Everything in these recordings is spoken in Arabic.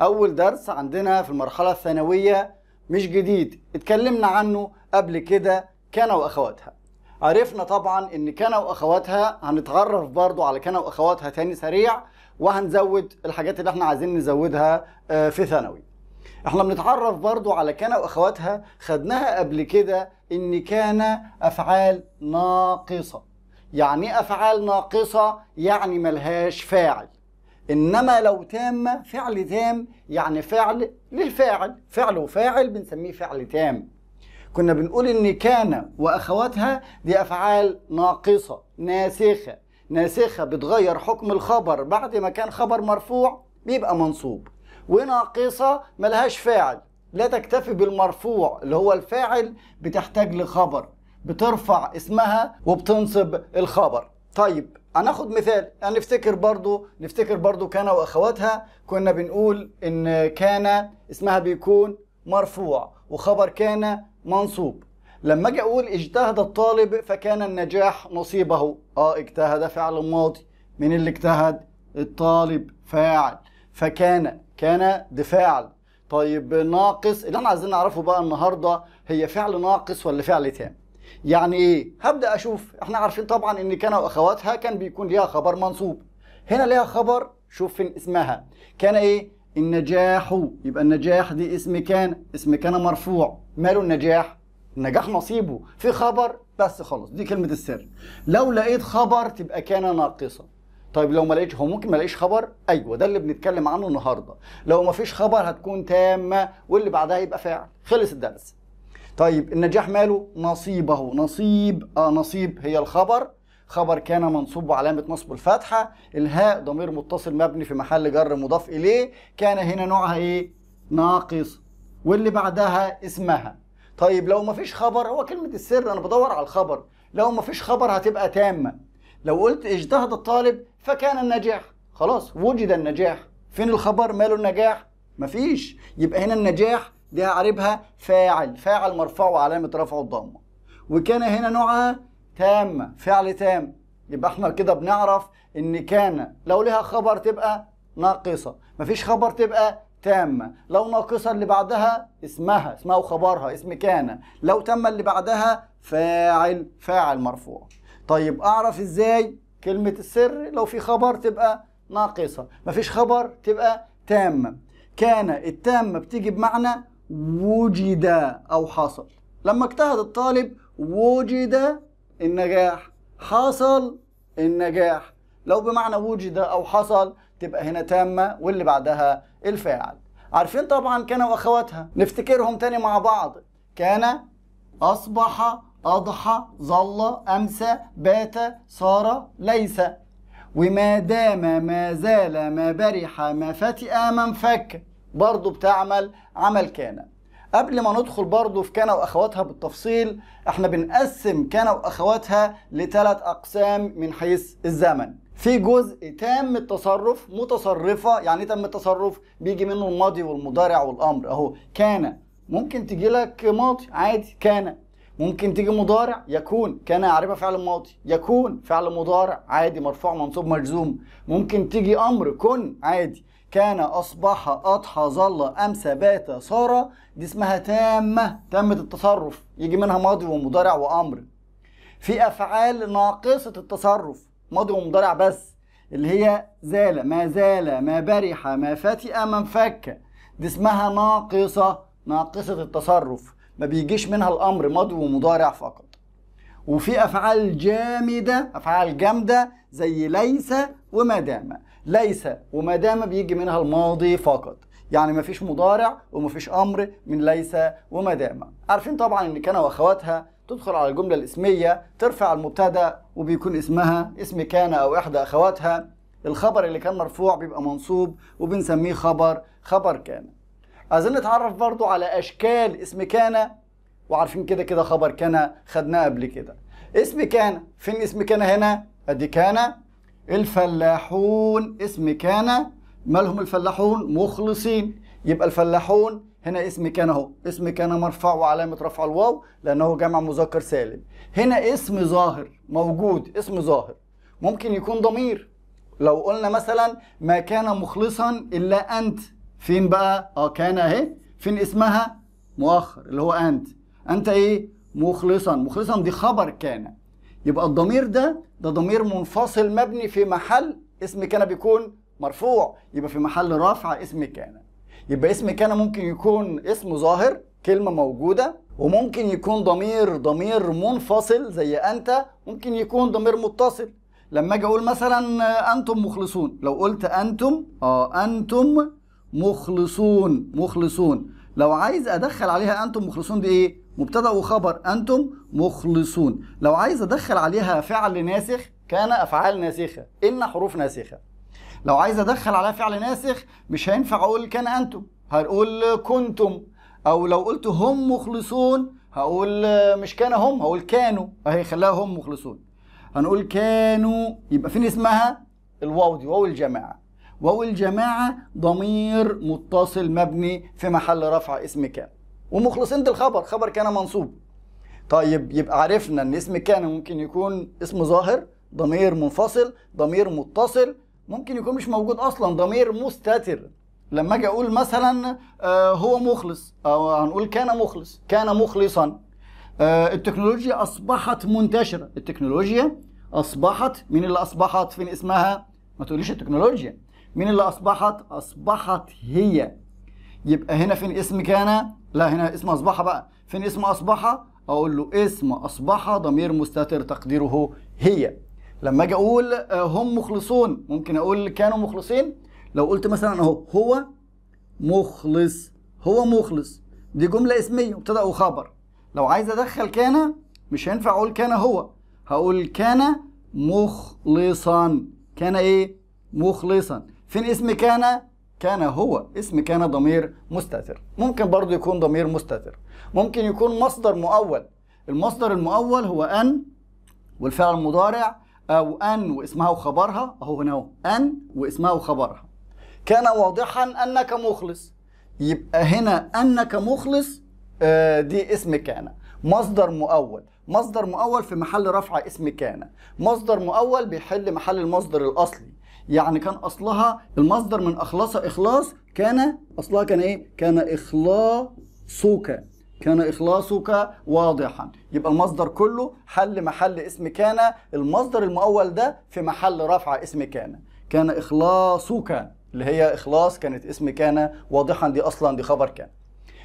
اول درس عندنا في المرحله الثانويه مش جديد اتكلمنا عنه قبل كده كنا واخواتها عرفنا طبعا ان كنا واخواتها هنتعرف برضو على كنا واخواتها تاني سريع وهنزود الحاجات اللي احنا عايزين نزودها آه، في ثانوي احنا بنتعرف برضو على كان واخواتها خدناها قبل كده ان كان افعال ناقصه يعني إيه افعال ناقصه يعني ملهاش فاعل إنما لو تامة فعل تام يعني فعل للفاعل فعل وفاعل بنسميه فعل تام كنا بنقول إن كان وأخواتها دي أفعال ناقصة ناسخة ناسخة بتغير حكم الخبر بعد ما كان خبر مرفوع بيبقى منصوب وناقصة ملهاش فاعل لا تكتفي بالمرفوع اللي هو الفاعل بتحتاج لخبر بترفع اسمها وبتنصب الخبر طيب هناخد مثال هنفتكر يعني برضو نفتكر برضو كان واخواتها كنا بنقول ان كان اسمها بيكون مرفوع وخبر كان منصوب لما اجي اقول اجتهد الطالب فكان النجاح نصيبه اه اجتهد فعل ماضي من اللي اجتهد الطالب فاعل فكان كان دفاعل طيب ناقص اللي احنا عايزين نعرفه بقى النهارده هي فعل ناقص ولا فعل تام يعني ايه هبدا اشوف احنا عارفين طبعا ان كان واخواتها كان بيكون ليها خبر منصوب هنا ليها خبر شوف فين اسمها كان ايه النجاح يبقى النجاح دي اسم كان اسم كان مرفوع ماله النجاح النجاح نصيبه في خبر بس خلاص دي كلمه السر لو لقيت خبر تبقى كان ناقصه طيب لو ما لقيتش هو ممكن ما لقيش خبر ايوه ده اللي بنتكلم عنه النهارده لو ما فيش خبر هتكون تامه واللي بعدها يبقى فاعل خلص الدرس طيب النجاح ماله نصيبه نصيب آه نصيب هي الخبر خبر كان منصوب وعلامة نصب الفتحة الهاء ضمير متصل مبني في محل جر مضاف إليه كان هنا نوعها إيه ناقص واللي بعدها اسمها طيب لو مفيش خبر هو كلمة السر أنا بدور على الخبر لو مفيش خبر هتبقى تامة لو قلت اجتهد الطالب فكان النجاح خلاص وجد النجاح فين الخبر ماله النجاح مفيش يبقى هنا النجاح دي هعربها فاعل فاعل مرفوع وعلامة رفعه الضمة وكان هنا نوعها تامة فعل تام يبقى احنا كده بنعرف ان كان لو لها خبر تبقى ناقصة مفيش خبر تبقى تامة لو ناقصة اللي بعدها اسمها اسمها وخبرها اسم كان لو تم اللي بعدها فاعل فاعل مرفوع طيب اعرف ازاي كلمة السر لو في خبر تبقى ناقصة مفيش خبر تبقى تامة كان التامة بتيجي بمعنى وجد أو حصل لما اجتهد الطالب وجد النجاح حصل النجاح لو بمعنى وجد أو حصل تبقى هنا تامة واللي بعدها الفاعل عارفين طبعا كان وأخواتها نفتكرهم تاني مع بعض كان أصبح أضحى ظل أمسى بات صار ليس وما دام ما زال ما برح ما فتئ ما انفك برضو بتعمل عمل كان قبل ما ندخل برضو في كان واخواتها بالتفصيل احنا بنقسم كان واخواتها لثلاث اقسام من حيث الزمن في جزء تام التصرف متصرفة يعني إيه تم التصرف بيجي منه الماضي والمضارع والأمر أهو كان ممكن تجي لك ماضي عادي كان ممكن تيجي مضارع يكون كان عارفة فعل ماضي يكون فعل مضارع عادي مرفوع منصوب مجزوم ممكن تيجي أمر كن عادي كان أصبح أضحى ظل ام بات صار دي اسمها تامة تامة التصرف يجي منها ماضي ومضارع وأمر في أفعال ناقصة التصرف ماضي ومضارع بس اللي هي زال ما زال ما برح ما فتئ ما انفك دي اسمها ناقصة ناقصة التصرف ما بيجيش منها الأمر ماضي ومضارع فقط وفي أفعال جامدة أفعال جامدة زي ليس وما دام ليس وما دام بيجي منها الماضي فقط يعني مفيش مضارع ومفيش امر من ليس وما دام عارفين طبعا ان كان واخواتها تدخل على الجمله الاسميه ترفع المبتدا وبيكون اسمها اسم كان او احدى اخواتها الخبر اللي كان مرفوع بيبقى منصوب وبنسميه خبر خبر كان عايزين نتعرف برضو على اشكال اسم كان وعارفين كده كده خبر كان خدناه قبل كده اسم كان فين اسم كان هنا ادي كان الفلاحون اسم كان مالهم الفلاحون مخلصين يبقى الفلاحون هنا اسم كان اهو اسم كان مرفع وعلامه رفع الواو لانه جمع مذكر سالم هنا اسم ظاهر موجود اسم ظاهر ممكن يكون ضمير لو قلنا مثلا ما كان مخلصا الا انت فين بقى اه كان اهي فين اسمها مؤخر اللي هو انت انت ايه مخلصا مخلصا دي خبر كان يبقى الضمير ده ده ضمير منفصل مبني في محل اسم كان بيكون مرفوع يبقى في محل رفع اسم كان يبقى اسم كان ممكن يكون اسم ظاهر كلمة موجودة وممكن يكون ضمير ضمير منفصل زي أنت ممكن يكون ضمير متصل لما أجي أقول مثلا أنتم مخلصون لو قلت أنتم آه أنتم مخلصون مخلصون لو عايز أدخل عليها أنتم مخلصون دي إيه مبتدا وخبر انتم مخلصون لو عايز ادخل عليها فعل ناسخ كان افعال ناسخه ان حروف ناسخه لو عايز ادخل عليها فعل ناسخ مش هينفع اقول كان انتم هنقول كنتم او لو قلت هم مخلصون هقول مش كان هم هقول كانوا اهي خلاها هم مخلصون هنقول كانوا يبقى فين اسمها الواو دي واو الجماعه واو الجماعه ضمير متصل مبني في محل رفع اسم كان ومخلصين للخبر خبر كان منصوب طيب يبقى عرفنا ان اسم كان ممكن يكون اسم ظاهر ضمير منفصل ضمير متصل ممكن يكون مش موجود اصلا ضمير مستتر لما اجي اقول مثلا آه، هو مخلص او هنقول كان مخلص كان مخلصا آه، التكنولوجيا اصبحت منتشره التكنولوجيا اصبحت مين اللي اصبحت فين اسمها ما تقوليش التكنولوجيا مين اللي اصبحت اصبحت هي يبقى هنا فين اسم كان لا هنا اسم اصبح بقى فين اسم اصبح اقول له اسم اصبح ضمير مستتر تقديره هي لما اجي اقول آه، هم مخلصون ممكن اقول كانوا مخلصين لو قلت مثلا اهو هو مخلص هو مخلص دي جمله اسميه مبتدا وخبر لو عايز ادخل كان مش هينفع اقول كان هو هقول كان مخلصا كان ايه مخلصا فين اسم كان كان هو اسم كان ضمير مستتر ممكن برضو يكون ضمير مستتر ممكن يكون مصدر مؤول المصدر المؤول هو أن والفعل المضارع أو أن واسمها وخبرها أهو هنا أهو أن واسمها وخبرها كان واضحا أنك مخلص يبقى هنا أنك مخلص آه، دي اسم كان مصدر مؤول مصدر مؤول في محل رفع اسم كان مصدر مؤول بيحل محل المصدر الأصلي يعني كان اصلها المصدر من اخلص اخلاص كان اصلها كان ايه كان اخلاصك كان اخلاصك واضحا يبقى المصدر كله حل محل اسم كان المصدر المؤول ده في محل رفع اسم كان كان اخلاصك اللي هي اخلاص كانت اسم كان واضحا دي اصلا دي خبر كان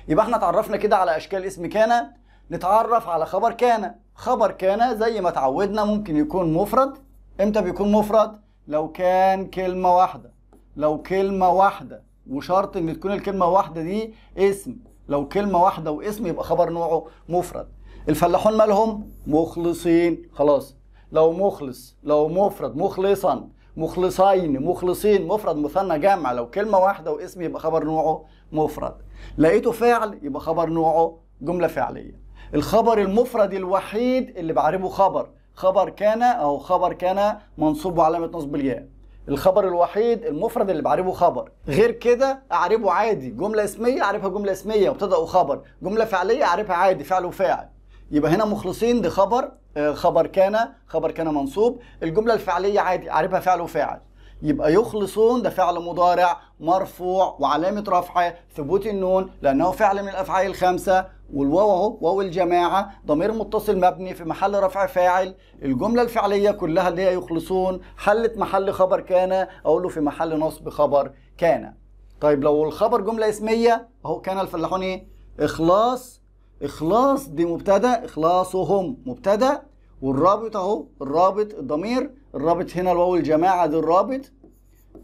يبقى احنا اتعرفنا كده على اشكال اسم كان نتعرف على خبر كان خبر كان زي ما اتعودنا ممكن يكون مفرد امتى بيكون مفرد لو كان كلمه واحده لو كلمه واحده وشرط ان تكون الكلمه واحده دي اسم لو كلمه واحده واسم يبقى خبر نوعه مفرد الفلاحون مالهم مخلصين خلاص لو مخلص لو مفرد مخلصا مخلصين مخلصين مفرد مثنى جمع لو كلمه واحده واسم يبقى خبر نوعه مفرد لقيته فعل يبقى خبر نوعه جمله فعليه الخبر المفرد الوحيد اللي بعربه خبر خبر كان أو خبر كان منصوب وعلامة نصب الياء الخبر الوحيد المفرد اللي بعربه خبر غير كده اعربه عادي جمله اسميه اعربها جمله اسميه مبتدا وخبر جمله فعليه اعربها عادي فعل وفاعل يبقى هنا مخلصين دي خبر آه، خبر كان خبر كان منصوب الجمله الفعليه عادي اعربها فعل وفاعل يبقى يخلصون ده فعل مضارع مرفوع وعلامه رفعه ثبوت النون لانه فعل من الافعال الخمسه والواو اهو واو الجماعه ضمير متصل مبني في محل رفع فاعل الجمله الفعليه كلها اللي هي يخلصون حلت محل خبر كان اقول له في محل نصب خبر كان طيب لو الخبر جمله اسميه اهو كان الفلاحون ايه اخلاص اخلاص دي مبتدا اخلاصهم مبتدا والرابط اهو الرابط الضمير الرابط هنا الواو الجماعه دي الرابط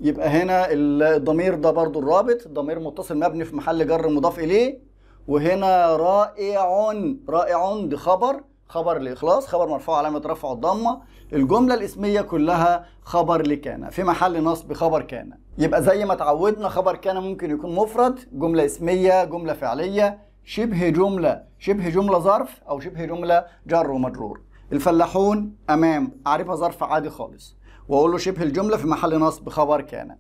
يبقى هنا الضمير ده برضو الرابط ضمير متصل مبني في محل جر مضاف اليه وهنا رائع رائع دي خبر خبر الإخلاص خبر مرفوع علامة رفع الضمة الجملة الاسمية كلها خبر لكان في محل نصب خبر كان يبقى زي ما اتعودنا خبر كان ممكن يكون مفرد جملة اسمية جملة فعلية شبه جملة شبه جملة ظرف أو شبه جملة جر ومجرور الفلاحون أمام أعرفها ظرف عادي خالص وأقول له شبه الجملة في محل نصب خبر كان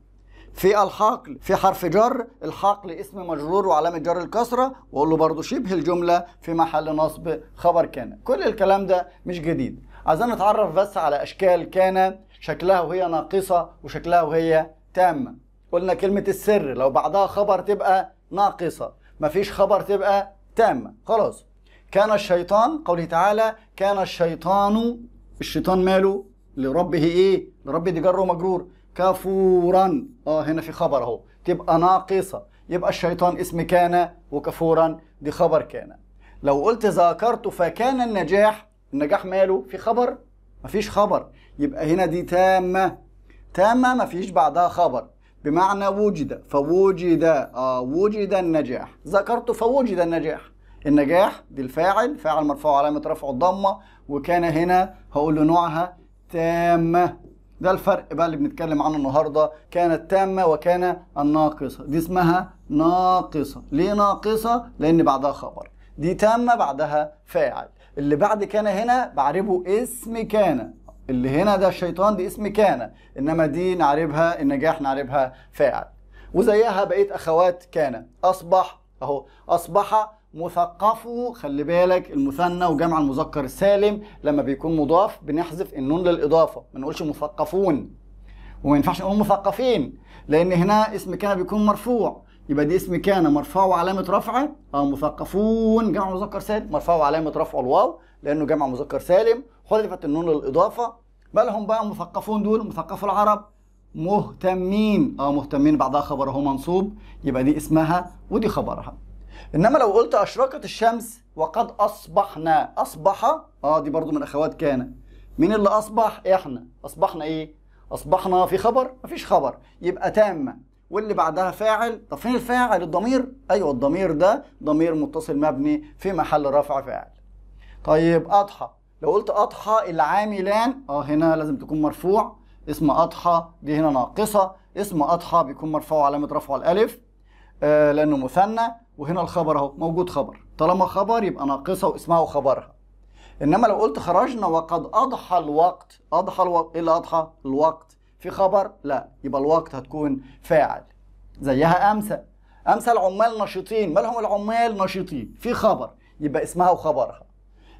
في الحقل في حرف جر الحقل اسم مجرور وعلامة جر الكسرة وأقول له برضو شبه الجملة في محل نصب خبر كان كل الكلام ده مش جديد عايزين نتعرف بس على أشكال كان شكلها وهي ناقصة وشكلها وهي تامة قلنا كلمة السر لو بعدها خبر تبقى ناقصة مفيش خبر تبقى تامة خلاص كان الشيطان قوله تعالى كان الشيطان الشيطان ماله لربه ايه لربه دي جر ومجرور كفورا اه هنا في خبر اهو تبقى ناقصه يبقى الشيطان اسم كان وكفورا دي خبر كان لو قلت ذاكرت فكان النجاح النجاح ماله في خبر مفيش خبر يبقى هنا دي تامه تامه مفيش بعدها خبر بمعنى وجد فوجد آه وجد النجاح ذكرت فوجد النجاح النجاح دي الفاعل فاعل مرفوع علامة رفع الضمة وكان هنا هقول له نوعها تامة ده الفرق بقى اللي بنتكلم عنه النهارده كانت تامة وكان الناقصة دي اسمها ناقصة ليه ناقصة؟ لأن بعدها خبر دي تامة بعدها فاعل اللي بعد كان هنا بعربه اسم كان اللي هنا ده الشيطان دي اسم كان انما دي نعربها النجاح نعربها فاعل وزيها بقيه اخوات كان اصبح اهو اصبح مثقفو خلي بالك المثنى وجمع المذكر السالم لما بيكون مضاف بنحذف النون للاضافه ما نقولش مثقفون وما ينفعش نقول مثقفين لان هنا اسم كان بيكون مرفوع يبقى دي اسم كان مرفوع وعلامه رفعه اه مثقفون جمع مذكر سالم مرفوع وعلامه رفعه الواو لانه جمع مذكر سالم حذفت النون للاضافه بل هم بقى مثقفون دول مثقف العرب مهتمين اه مهتمين بعدها خبرها منصوب يبقى دي اسمها ودي خبرها انما لو قلت اشرقت الشمس وقد اصبحنا اصبح اه دي برضو من اخوات كان مين اللي اصبح احنا اصبحنا ايه اصبحنا في خبر مفيش خبر يبقى تامه واللي بعدها فاعل طب فين الفاعل الضمير ايوه الضمير ده ضمير متصل مبني في محل رفع فاعل طيب اضحى لو قلت اضحى العاملان اه هنا لازم تكون مرفوع اسم اضحى دي هنا ناقصه اسم اضحى بيكون مرفوع علامه رفعه الالف آه، لانه مثنى وهنا الخبر اهو موجود خبر طالما خبر يبقى ناقصه واسمها وخبرها انما لو قلت خرجنا وقد اضحى الوقت اضحى الوقت ايه اللي اضحى الوقت في خبر لا يبقى الوقت هتكون فاعل زيها امس امس العمال نشيطين مالهم العمال نشيطين في خبر يبقى اسمها وخبرها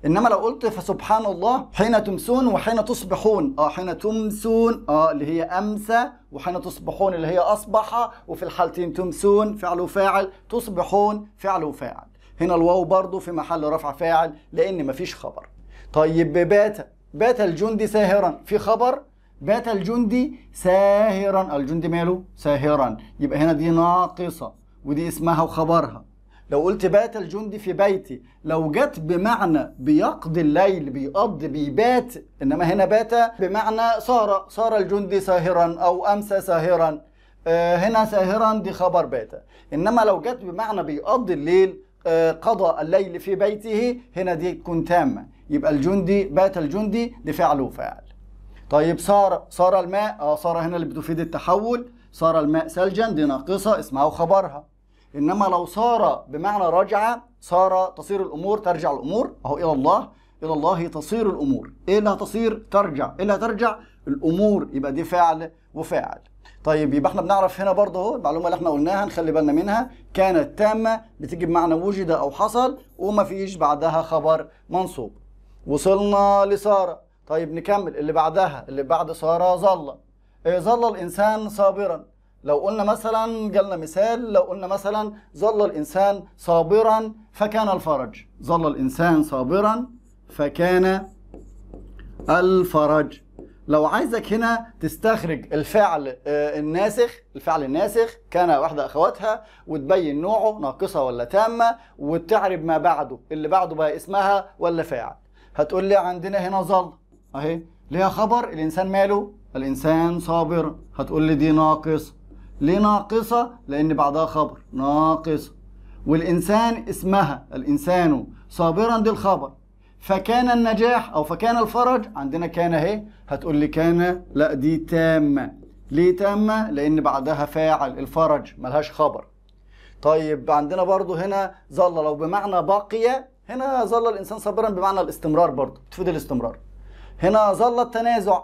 انما لو قلت فسبحان الله حين تمسون وحين تصبحون اه حين تمسون اه اللي هي امسى وحين تصبحون اللي هي اصبح وفي الحالتين تمسون فعل وفاعل تصبحون فعل وفاعل هنا الواو برضو في محل رفع فاعل لان مفيش خبر طيب بات بات الجندي ساهرا في خبر بات الجندي ساهرا الجندي ماله ساهرا يبقى هنا دي ناقصه ودي اسمها وخبرها لو قلت بات الجندي في بيتي لو جت بمعنى بيقضي الليل بيقضي بيبات انما هنا بات بمعنى سار سار الجندي ساهرا او امسى ساهرا آه، هنا ساهرا دي خبر بات انما لو جت بمعنى بيقضي الليل آه، قضى الليل في بيته هنا دي تكون تامه يبقى الجندي بات الجندي دي فعل وفاعل طيب صار صار الماء اه صار هنا اللي بتفيد التحول صار الماء ثلجا دي ناقصه اسمها وخبرها انما لو صار بمعنى رجع صار تصير الامور ترجع الامور اهو الى الله الى الله تصير الامور ايه اللي هتصير ترجع ايه اللي هترجع الامور يبقى دي فعل وفاعل طيب يبقى احنا بنعرف هنا برضه اهو المعلومه اللي احنا قلناها نخلي بالنا منها كانت تامه بتيجي بمعنى وجد او حصل وما فيش بعدها خبر منصوب وصلنا لساره طيب نكمل اللي بعدها اللي بعد ساره ظل إيه ظل الانسان صابرا لو قلنا مثلا جالنا مثال لو قلنا مثلا ظل الإنسان صابرا فكان الفرج ظل الإنسان صابرا فكان الفرج لو عايزك هنا تستخرج الفعل آه، الناسخ الفعل الناسخ كان واحدة أخواتها وتبين نوعه ناقصة ولا تامة وتعرب ما بعده اللي بعده بقى اسمها ولا فاعل هتقول لي عندنا هنا ظل أهي ليها خبر الإنسان ماله الإنسان صابر هتقول لي دي ناقص ليه ناقصة؟ لأن بعدها خبر ناقصة والإنسان اسمها الإنسان صابرا دي الخبر فكان النجاح أو فكان الفرج عندنا كان أهي هتقول لي كان لا دي تامة ليه تامة؟ لأن بعدها فاعل الفرج ملهاش خبر طيب عندنا برضو هنا ظل لو بمعنى بقي هنا ظل الإنسان صابرا بمعنى الاستمرار برضو تفيد الاستمرار هنا ظل التنازع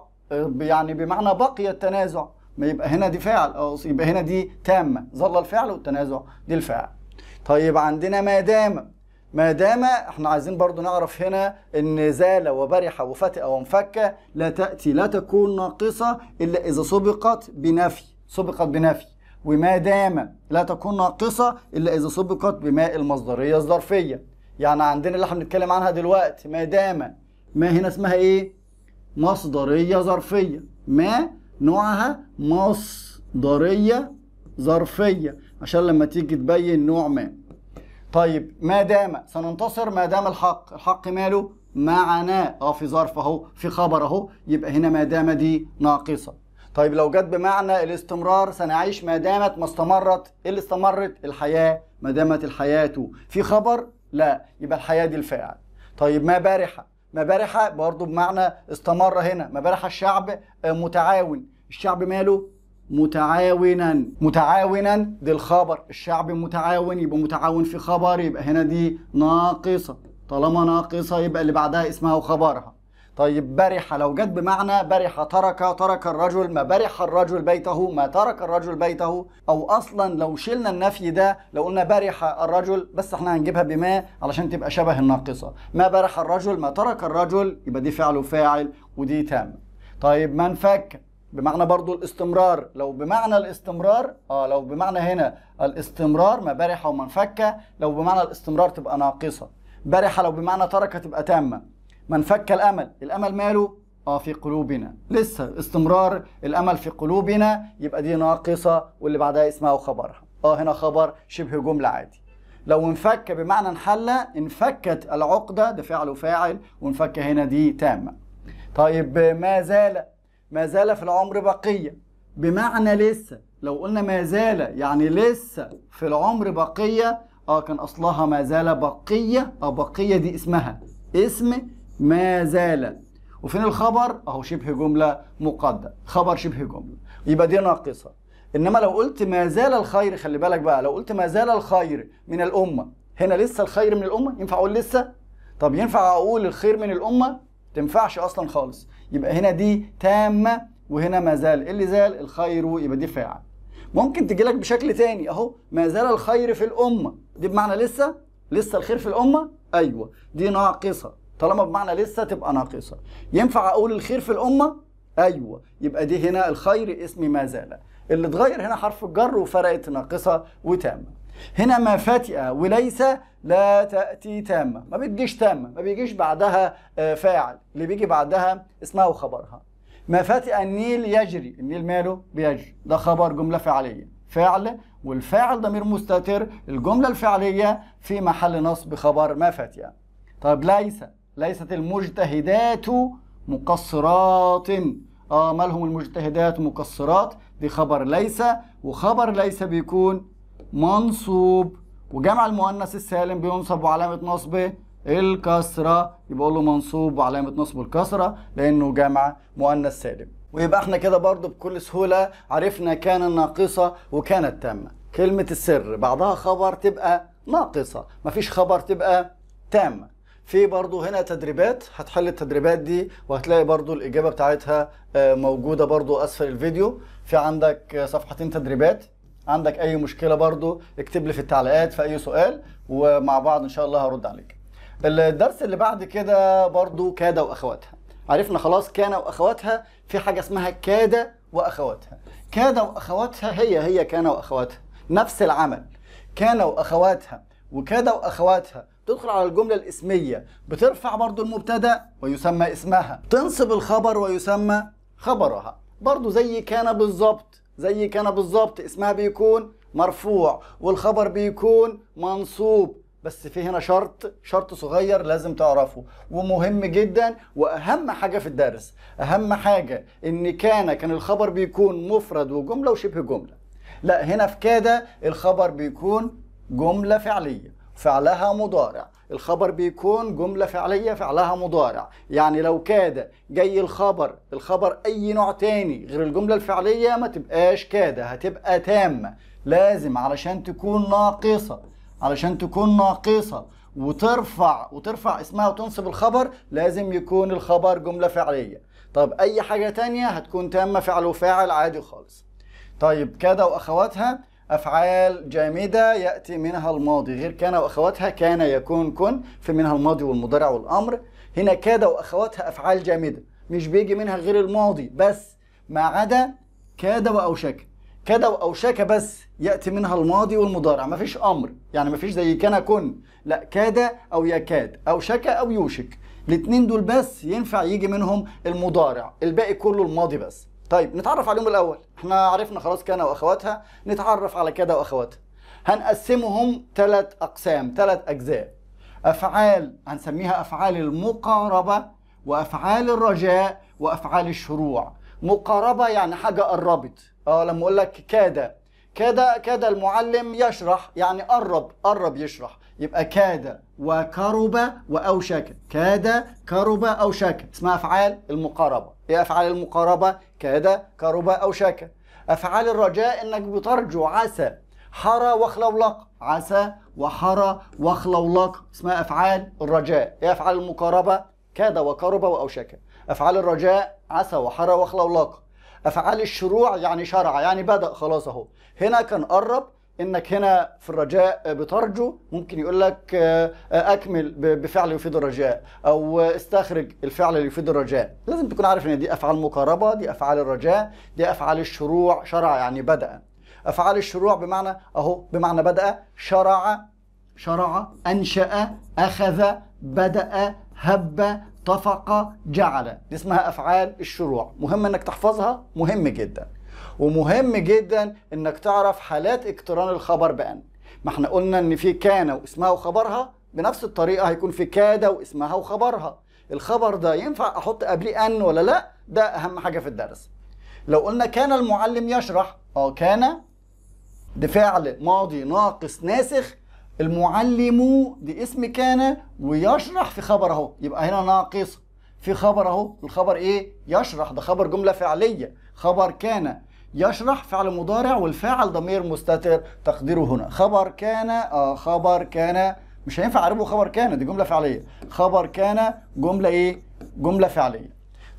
يعني بمعنى بقي التنازع ما يبقى هنا دي فعل يبقى هنا دي تامه ظل الفعل والتنازع دي الفعل طيب عندنا ما دام ما دام احنا عايزين برضو نعرف هنا ان زال وبرح وفتئ وانفك لا تاتي لا تكون ناقصه الا اذا سبقت بنفي سبقت بنفي وما دام لا تكون ناقصه الا اذا سبقت بماء المصدريه الظرفيه يعني عندنا اللي احنا بنتكلم عنها دلوقتي ما دام ما هنا اسمها ايه مصدريه ظرفيه ما نوعها مصدرية ظرفية عشان لما تيجي تبين نوع ما طيب ما دام سننتصر ما دام الحق الحق ماله معنا اه في ظرف اهو في خبر اهو يبقى هنا ما دام دي ناقصه طيب لو جت بمعنى الاستمرار سنعيش ما دامت ما استمرت اللي استمرت الحياه ما دامت الحياه في خبر لا يبقى الحياه دي الفاعل طيب ما بارحه مبارحه برضو بمعنى استمر هنا مبارحه الشعب آه، متعاون الشعب ماله متعاونا متعاونا دي الخبر الشعب متعاون يبقى متعاون في خبر يبقى هنا دي ناقصه طالما ناقصه يبقى اللي بعدها اسمها وخبرها طيب برح لو جت بمعنى برح ترك ترك الرجل ما برح الرجل بيته ما ترك الرجل بيته او اصلا لو شلنا النفي ده لو قلنا برح الرجل بس احنا هنجيبها بما علشان تبقى شبه الناقصه ما برح الرجل ما ترك الرجل يبقى دي فعل وفاعل ودي تام طيب ما انفك بمعنى برضو الاستمرار لو بمعنى الاستمرار اه لو بمعنى هنا الاستمرار ما برح وما انفك لو بمعنى الاستمرار تبقى ناقصه برح لو بمعنى ترك تبقى تامه من فك الأمل الأمل ماله؟ اه في قلوبنا لسه استمرار الامل في قلوبنا يبقى دي ناقصه واللي بعدها اسمها وخبرها اه هنا خبر شبه جمله عادي لو انفك بمعنى انحل انفكت العقده ده فعل وفاعل وانفك هنا دي تامه طيب ما زال ما زال في العمر بقيه بمعنى لسه لو قلنا ما زال يعني لسه في العمر بقيه اه كان اصلها ما زال بقيه اه بقيه دي اسمها اسم ما زال وفين الخبر اهو شبه جمله مقدم خبر شبه جمله يبقى دي ناقصه انما لو قلت ما زال الخير خلي بالك بقى لو قلت ما زال الخير من الامه هنا لسه الخير من الامه ينفع اقول لسه طب ينفع اقول الخير من الامه تنفعش اصلا خالص يبقى هنا دي تامه وهنا ما زال إيه اللي زال الخير يبقى دي فاعل ممكن تجي لك بشكل تاني اهو ما زال الخير في الامه دي بمعنى لسه لسه الخير في الامه ايوه دي ناقصه طالما بمعنى لسه تبقى ناقصة ينفع أقول الخير في الأمة؟ أيوة يبقى دي هنا الخير اسم ما زال اللي اتغير هنا حرف الجر وفرقت ناقصة وتامة هنا ما فاتئة وليس لا تأتي تامة ما بتجيش تامة ما بيجيش بعدها آه، فاعل اللي بيجي بعدها اسمها وخبرها ما فاتئة النيل يجري النيل ماله بيجري ده خبر جملة فعلية فعل والفاعل ضمير مستتر الجملة الفعلية في محل نصب خبر ما فاتئة طيب ليس ليست المجتهدات مقصرات آه ما لهم المجتهدات مقصرات دي خبر ليس وخبر ليس بيكون منصوب وجمع المؤنث السالم بينصب وعلامة نصبه الكسرة يبقى له منصوب وعلامة نصبه الكسرة لأنه جمع مؤنث سالم ويبقى احنا كده برضو بكل سهولة عرفنا كان الناقصة وكانت تامة كلمة السر بعدها خبر تبقى ناقصة مفيش خبر تبقى تامة في برضه هنا تدريبات هتحل التدريبات دي وهتلاقي برضه الإجابة بتاعتها آه، موجودة برضه أسفل الفيديو في عندك آه، صفحتين تدريبات عندك أي مشكلة برضه اكتب لي في التعليقات في أي سؤال ومع بعض إن شاء الله هرد عليك الدرس اللي بعد كده برضه كادة وأخواتها عرفنا خلاص كان وأخواتها في حاجة اسمها كادة وأخواتها كادة وأخواتها هي هي كان وأخواتها نفس العمل كان وأخواتها وكذا واخواتها تدخل على الجملة الاسمية بترفع برضو المبتدأ ويسمى اسمها تنصب الخبر ويسمى خبرها برضو زي كان بالظبط زي كان بالظبط اسمها بيكون مرفوع والخبر بيكون منصوب بس في هنا شرط شرط صغير لازم تعرفه ومهم جدا واهم حاجه في الدرس اهم حاجه ان كان كان الخبر بيكون مفرد وجمله وشبه جمله لا هنا في كده الخبر بيكون جملة فعلية فعلها مضارع الخبر بيكون جملة فعلية فعلها مضارع يعني لو كاد جاي الخبر الخبر أي نوع تاني غير الجملة الفعلية ما تبقاش كاد هتبقى تامة لازم علشان تكون ناقصة علشان تكون ناقصة وترفع وترفع اسمها وتنصب الخبر لازم يكون الخبر جملة فعلية طب أي حاجة تانية هتكون تامة فعل وفاعل عادي خالص طيب كاد وأخواتها أفعال جامدة يأتي منها الماضي غير كان وأخواتها كان يكون كن في منها الماضي والمضارع والأمر هنا كاد وأخواتها أفعال جامدة مش بيجي منها غير الماضي بس ما عدا كاد وأوشك كاد وأوشك بس يأتي منها الماضي والمضارع مفيش أمر يعني مفيش زي كان كن لا كاد أو يكاد أوشك أو يوشك الاثنين دول بس ينفع يجي منهم المضارع الباقي كله الماضي بس طيب نتعرف عليهم الاول احنا عرفنا خلاص كان واخواتها نتعرف على كده واخواتها هنقسمهم ثلاث اقسام ثلاث اجزاء افعال هنسميها افعال المقاربه وافعال الرجاء وافعال الشروع مقاربه يعني حاجه قربت اه لما اقول لك كاد كاد كاد المعلم يشرح يعني قرب قرب يشرح يبقى كاد وكرب واوشك كاد كرب اوشك اسمها افعال المقاربه ايه افعال المقاربه كاد كرب اوشك افعال الرجاء انك بترجو عسى حرى وخلولق عسى وحرى وخلولق اسمها افعال الرجاء ايه افعال المقاربه كاد وكرب واوشك افعال الرجاء عسى وحرى وخلولق افعال الشروع يعني شرع يعني بدا خلاص اهو هنا كان قرب انك هنا في الرجاء بترجو ممكن يقول لك آه، آه، اكمل بفعل يفيد الرجاء او استخرج الفعل اللي يفيد الرجاء لازم تكون عارف ان دي افعال مقاربه دي افعال الرجاء دي افعال الشروع شرع يعني بدا افعال الشروع بمعنى اهو بمعنى بدا شرع شرع انشا اخذ بدا هب اتفق جعل دي اسمها افعال الشروع مهم انك تحفظها مهم جدا ومهم جدا انك تعرف حالات اقتران الخبر بان ما احنا قلنا ان في كان واسمها وخبرها بنفس الطريقه هيكون في كاد واسمها وخبرها الخبر ده ينفع احط قبليه ان ولا لا ده اهم حاجه في الدرس لو قلنا كان المعلم يشرح اه كان ده فعل ماضي ناقص ناسخ المعلم دي اسم كان ويشرح في خبر اهو يبقى هنا ناقصه في خبر اهو الخبر ايه يشرح ده خبر جمله فعليه خبر كان يشرح فعل مضارع والفاعل ضمير مستتر تقديره هنا خبر كان آه خبر كان مش هينفع اعربه خبر كان دي جمله فعليه خبر كان جمله ايه جمله فعليه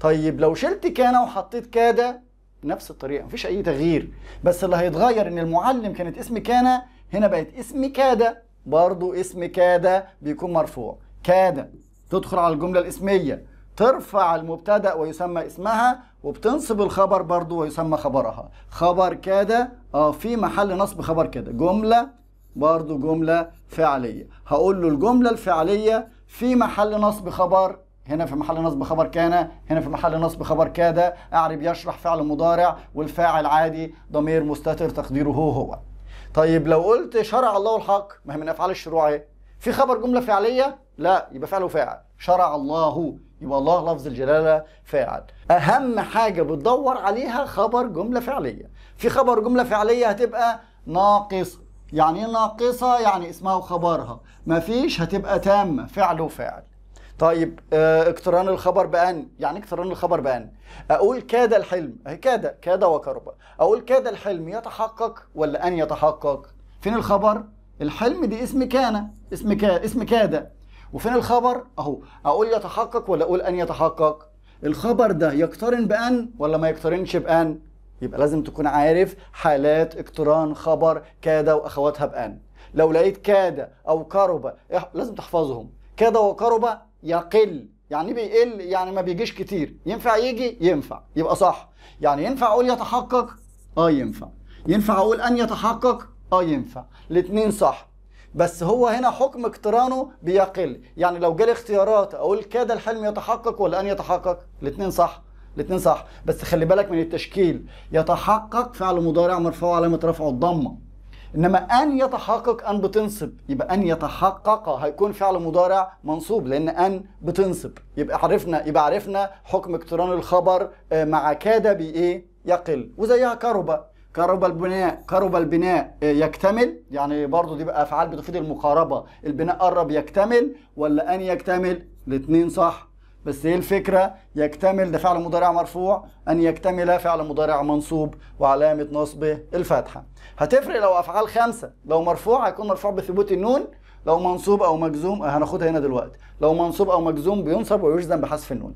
طيب لو شلت كان وحطيت كاد نفس الطريقه مفيش اي تغيير بس اللي هيتغير ان المعلم كانت اسم كان هنا بقت اسم كاد برضو اسم كاد بيكون مرفوع كاد تدخل على الجملة الاسمية ترفع المبتدأ ويسمى اسمها وبتنصب الخبر برضو ويسمى خبرها خبر كاد اه في محل نصب خبر كده جملة برضو جملة فعلية هقول له الجملة الفعلية في محل نصب خبر هنا في محل نصب خبر كان هنا في محل نصب خبر كاد اعرب يشرح فعل مضارع والفاعل عادي ضمير مستتر تقديره هو هو طيب لو قلت شرع الله الحق ما هي من افعال الشروع ايه في خبر جمله فعليه لا يبقى فعل وفاعل شرع الله يبقى الله لفظ الجلاله فاعل اهم حاجه بتدور عليها خبر جمله فعليه في خبر جمله فعليه هتبقى ناقصه يعني ايه ناقصه يعني اسمها وخبرها مفيش هتبقى تامه فعل وفاعل طيب آه، اقتران الخبر بأن يعني اقتران الخبر بأن أقول كاد الحلم كاد كاد وكرب أقول كاد الحلم يتحقق ولا أن يتحقق فين الخبر الحلم دي اسم كان اسم كاد اسم كاد وفين الخبر اهو اقول يتحقق ولا اقول ان يتحقق الخبر ده يقترن بان ولا ما يقترنش بان يبقى لازم تكون عارف حالات اقتران خبر كاد واخواتها بان لو لقيت كاد او كرب لازم تحفظهم كاد وقرب يقل يعني بيقل يعني ما بيجيش كتير ينفع يجي ينفع يبقى صح يعني ينفع اقول يتحقق اه ينفع ينفع اقول ان يتحقق اه ينفع الاثنين صح بس هو هنا حكم اقترانه بيقل يعني لو جالي اختيارات اقول كاد الحلم يتحقق ولا ان يتحقق الاثنين صح الاثنين صح بس خلي بالك من التشكيل يتحقق فعل مضارع مرفوع علامه رفعه الضمه انما ان يتحقق ان بتنصب يبقى ان يتحقق هيكون فعل مضارع منصوب لان ان بتنصب يبقى عرفنا يبقى عرفنا حكم اقتران الخبر آه، مع كاد بايه يقل وزيها كرب كرب البناء كرب البناء آه، يكتمل يعني برضو دي بقى افعال بتفيد المقاربه البناء قرب يكتمل ولا ان يكتمل الاثنين صح بس ايه الفكرة يكتمل ده فعل مضارع مرفوع أن يكتمل فعل مضارع منصوب وعلامة نصبه الفتحة هتفرق لو أفعال خمسة لو مرفوع هيكون مرفوع بثبوت النون لو منصوب أو مجزوم آه، هناخدها هنا دلوقتي لو منصوب أو مجزوم بينصب ويجزم بحذف النون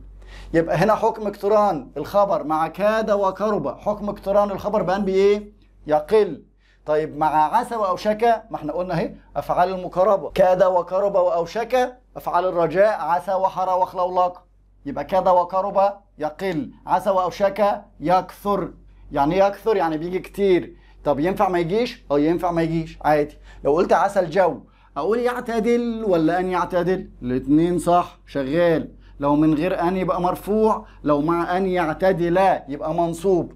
يبقى هنا حكم اقتران الخبر مع كاد وقرب حكم اقتران الخبر بان بإيه؟ يقل طيب مع عسى وأوشك ما احنا قلنا اهي أفعال المقاربه كاد وقرب وأوشك أفعال الرجاء عسى وحرى وخلولاق يبقى كاد وقرب يقل عسى وأوشك يكثر يعني إيه يكثر يعني بيجي كتير طب ينفع ما يجيش أو ينفع ما يجيش عادي لو قلت عسى الجو أقول يعتدل ولا أن يعتدل الاثنين صح شغال لو من غير أن يبقى مرفوع لو مع أن يعتدل يبقى منصوب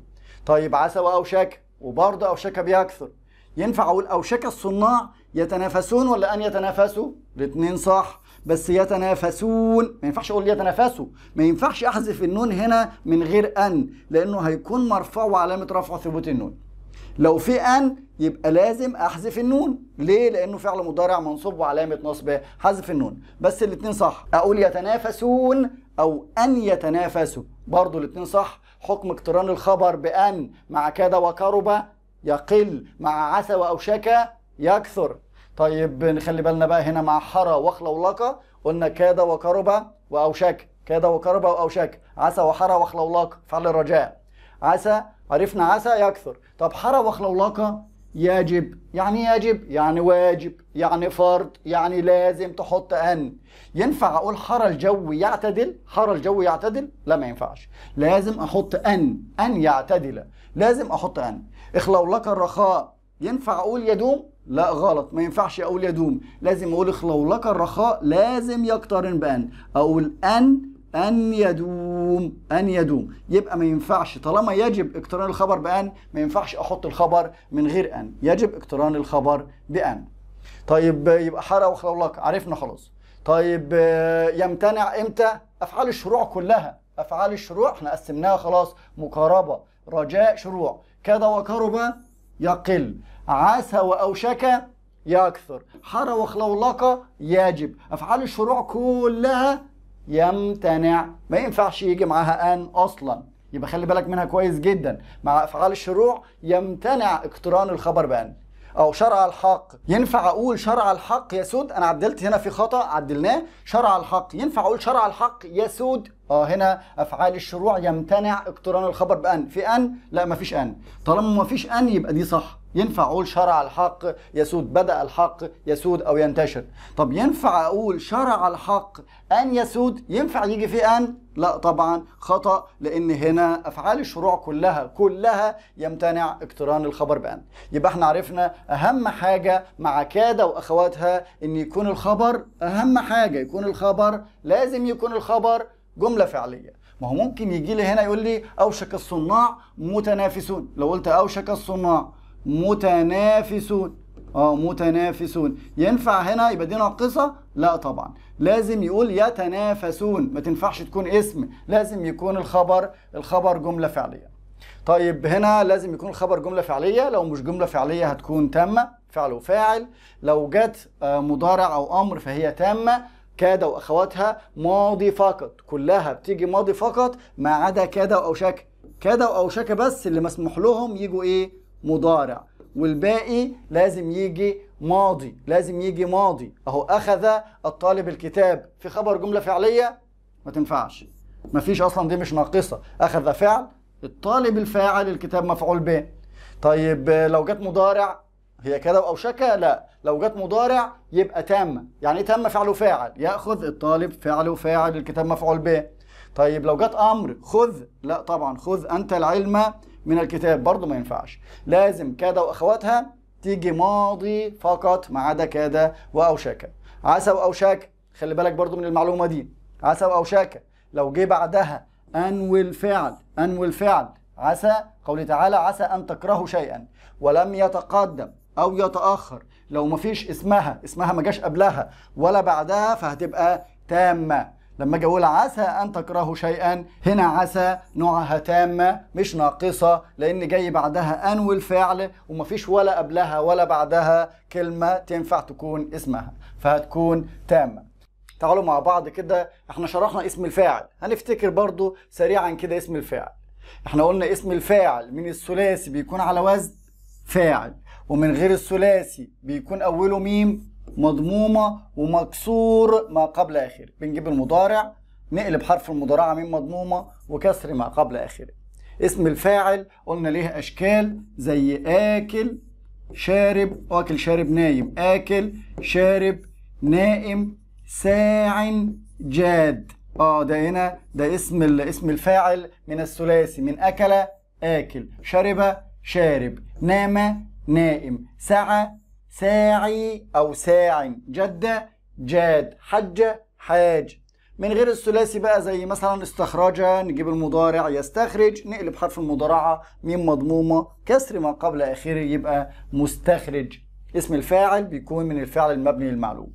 طيب عسى وأوشك وبرضه أوشك بيكثر ينفع أقول أوشك الصناع يتنافسون ولا أن يتنافسوا الاثنين صح بس يتنافسون ما ينفعش اقول يتنافسوا ما ينفعش احذف النون هنا من غير ان لانه هيكون مرفوع وعلامه رفع ثبوت النون لو في ان يبقى لازم احذف النون ليه لانه فعل مضارع منصوب وعلامه نصبه حذف النون بس الاثنين صح اقول يتنافسون او ان يتنافسوا برضو الاثنين صح حكم اقتران الخبر بان مع كذا وقرب يقل مع عسى واوشك يكثر طيب نخلي بالنا بقى هنا مع حرى وخلى قلنا كاد وقرب وأوشك كاد وقرب وأوشك عسى وحرى وخلى فعل الرجاء عسى عرفنا عسى يكثر طب حرى وخلى يجب يعني يجب يعني واجب يعني فرض يعني لازم تحط ان ينفع اقول حرى الجو يعتدل حرى الجو يعتدل لا ما ينفعش لازم احط ان ان يعتدل لازم احط ان اخلو لك الرخاء ينفع اقول يدوم لا غلط ما ينفعش اقول يدوم لازم اقول لو لك الرخاء لازم يقترن بان اقول ان ان يدوم ان يدوم يبقى ما ينفعش طالما يجب اقتران الخبر بان ما ينفعش احط الخبر من غير ان يجب اقتران الخبر بان طيب يبقى حرق وخلولك عرفنا خلاص طيب يمتنع امتى افعال الشروع كلها افعال الشروع احنا قسمناها خلاص مقاربه رجاء شروع كاد وقرب يقل عسى وأوشك يكثر حرى وخلولق يجب أفعال الشروع كلها يمتنع ما ينفعش يجي معاها أن أصلا يبقى خلي بالك منها كويس جدا مع أفعال الشروع يمتنع اقتران الخبر بأن أو شرع الحق ينفع أقول شرع الحق يسود أنا عدلت هنا في خطأ عدلناه شرع الحق ينفع أقول شرع الحق يسود اه هنا افعال الشروع يمتنع اقتران الخبر بان في ان لا ما فيش ان طالما ما فيش ان يبقى دي صح ينفع اقول شرع الحق يسود بدا الحق يسود او ينتشر طب ينفع اقول شرع الحق ان يسود ينفع يجي في ان لا طبعا خطا لان هنا افعال الشروع كلها كلها يمتنع اقتران الخبر بان يبقى احنا عرفنا اهم حاجه مع كاده واخواتها ان يكون الخبر اهم حاجه يكون الخبر لازم يكون الخبر جمله فعليه ما هو ممكن يجي لي هنا يقول لي اوشك الصناع متنافسون لو قلت اوشك الصناع متنافسون اه متنافسون ينفع هنا يبقى دي ناقصه لا طبعا لازم يقول يتنافسون ما تنفعش تكون اسم لازم يكون الخبر الخبر جمله فعليه طيب هنا لازم يكون الخبر جمله فعليه لو مش جمله فعليه هتكون تامه فعل وفاعل لو جت آه، مضارع او امر فهي تامه كاد واخواتها ماضي فقط كلها بتيجي ماضي فقط ما عدا كاد واوشك كاد واوشك بس اللي مسموح لهم يجوا ايه مضارع والباقي لازم يجي ماضي لازم يجي ماضي اهو اخذ الطالب الكتاب في خبر جمله فعليه ما تنفعش ما فيش اصلا دي مش ناقصه اخذ فعل الطالب الفاعل الكتاب مفعول به طيب لو جت مضارع هي كذا او شكا لا لو جت مضارع يبقى تامه يعني ايه تامه فعل وفاعل ياخذ الطالب فعل وفاعل الكتاب مفعول به طيب لو جت امر خذ لا طبعا خذ انت العلم من الكتاب برضه ما ينفعش لازم كذا واخواتها تيجي ماضي فقط ما عدا كذا واوشك عسى واوشك خلي بالك برضه من المعلومه دي عسى واوشك لو جه بعدها انوي الفعل انوي الفعل عسى قوله تعالى عسى ان تكرهوا شيئا ولم يتقدم او يتاخر لو مفيش اسمها اسمها ما جاش قبلها ولا بعدها فهتبقى تامه لما اجي اقول عسى ان تكرهوا شيئا هنا عسى نوعها تامه مش ناقصه لان جاي بعدها ان والفعل ومفيش ولا قبلها ولا بعدها كلمه تنفع تكون اسمها فهتكون تامه تعالوا مع بعض كده احنا شرحنا اسم الفاعل هنفتكر برضو سريعا كده اسم الفاعل احنا قلنا اسم الفاعل من الثلاثي بيكون على وزن فاعل ومن غير الثلاثي بيكون أوله ميم مضمومة ومكسور ما قبل آخره بنجيب المضارع نقلب حرف المضارعة ميم مضمومة وكسر ما قبل آخره اسم الفاعل قلنا ليه أشكال زي آكل شارب واكل شارب نايم آكل شارب نائم ساع جاد اه ده هنا ده اسم اسم الفاعل من الثلاثي من اكل اكل شرب شارب نام نائم سعى ساعي أو ساع جد جاد حج حاج من غير الثلاثي بقى زي مثلا استخرج نجيب المضارع يستخرج نقلب حرف المضارعة ميم مضمومة كسر ما قبل آخره يبقى مستخرج اسم الفاعل بيكون من الفعل المبني للمعلوم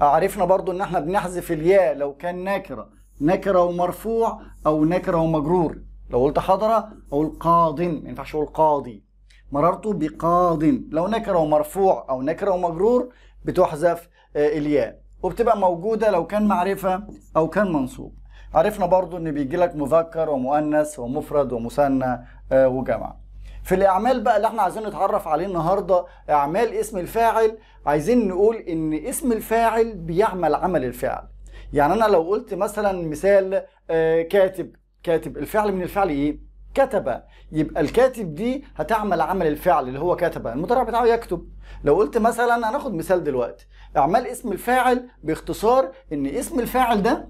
عرفنا برضو ان احنا بنحذف الياء لو كان نكرة نكرة ومرفوع او نكرة ومجرور لو قلت حضرة اقول قاض ما ينفعش اقول قاضي مررت بقاض لو نكره ومرفوع او نكره ومجرور بتحذف آه، الياء وبتبقى موجوده لو كان معرفه او كان منصوب عرفنا برضو ان بيجي لك مذكر ومؤنث ومفرد ومثنى آه، وجمع في الاعمال بقى اللي احنا عايزين نتعرف عليه النهارده اعمال اسم الفاعل عايزين نقول ان اسم الفاعل بيعمل عمل الفعل يعني انا لو قلت مثلا مثال آه، كاتب كاتب الفعل من الفعل ايه كتب يبقى الكاتب دي هتعمل عمل الفعل اللي هو كتبه المضارع بتاعه يكتب لو قلت مثلا هناخد مثال دلوقتي اعمال اسم الفاعل باختصار ان اسم الفاعل ده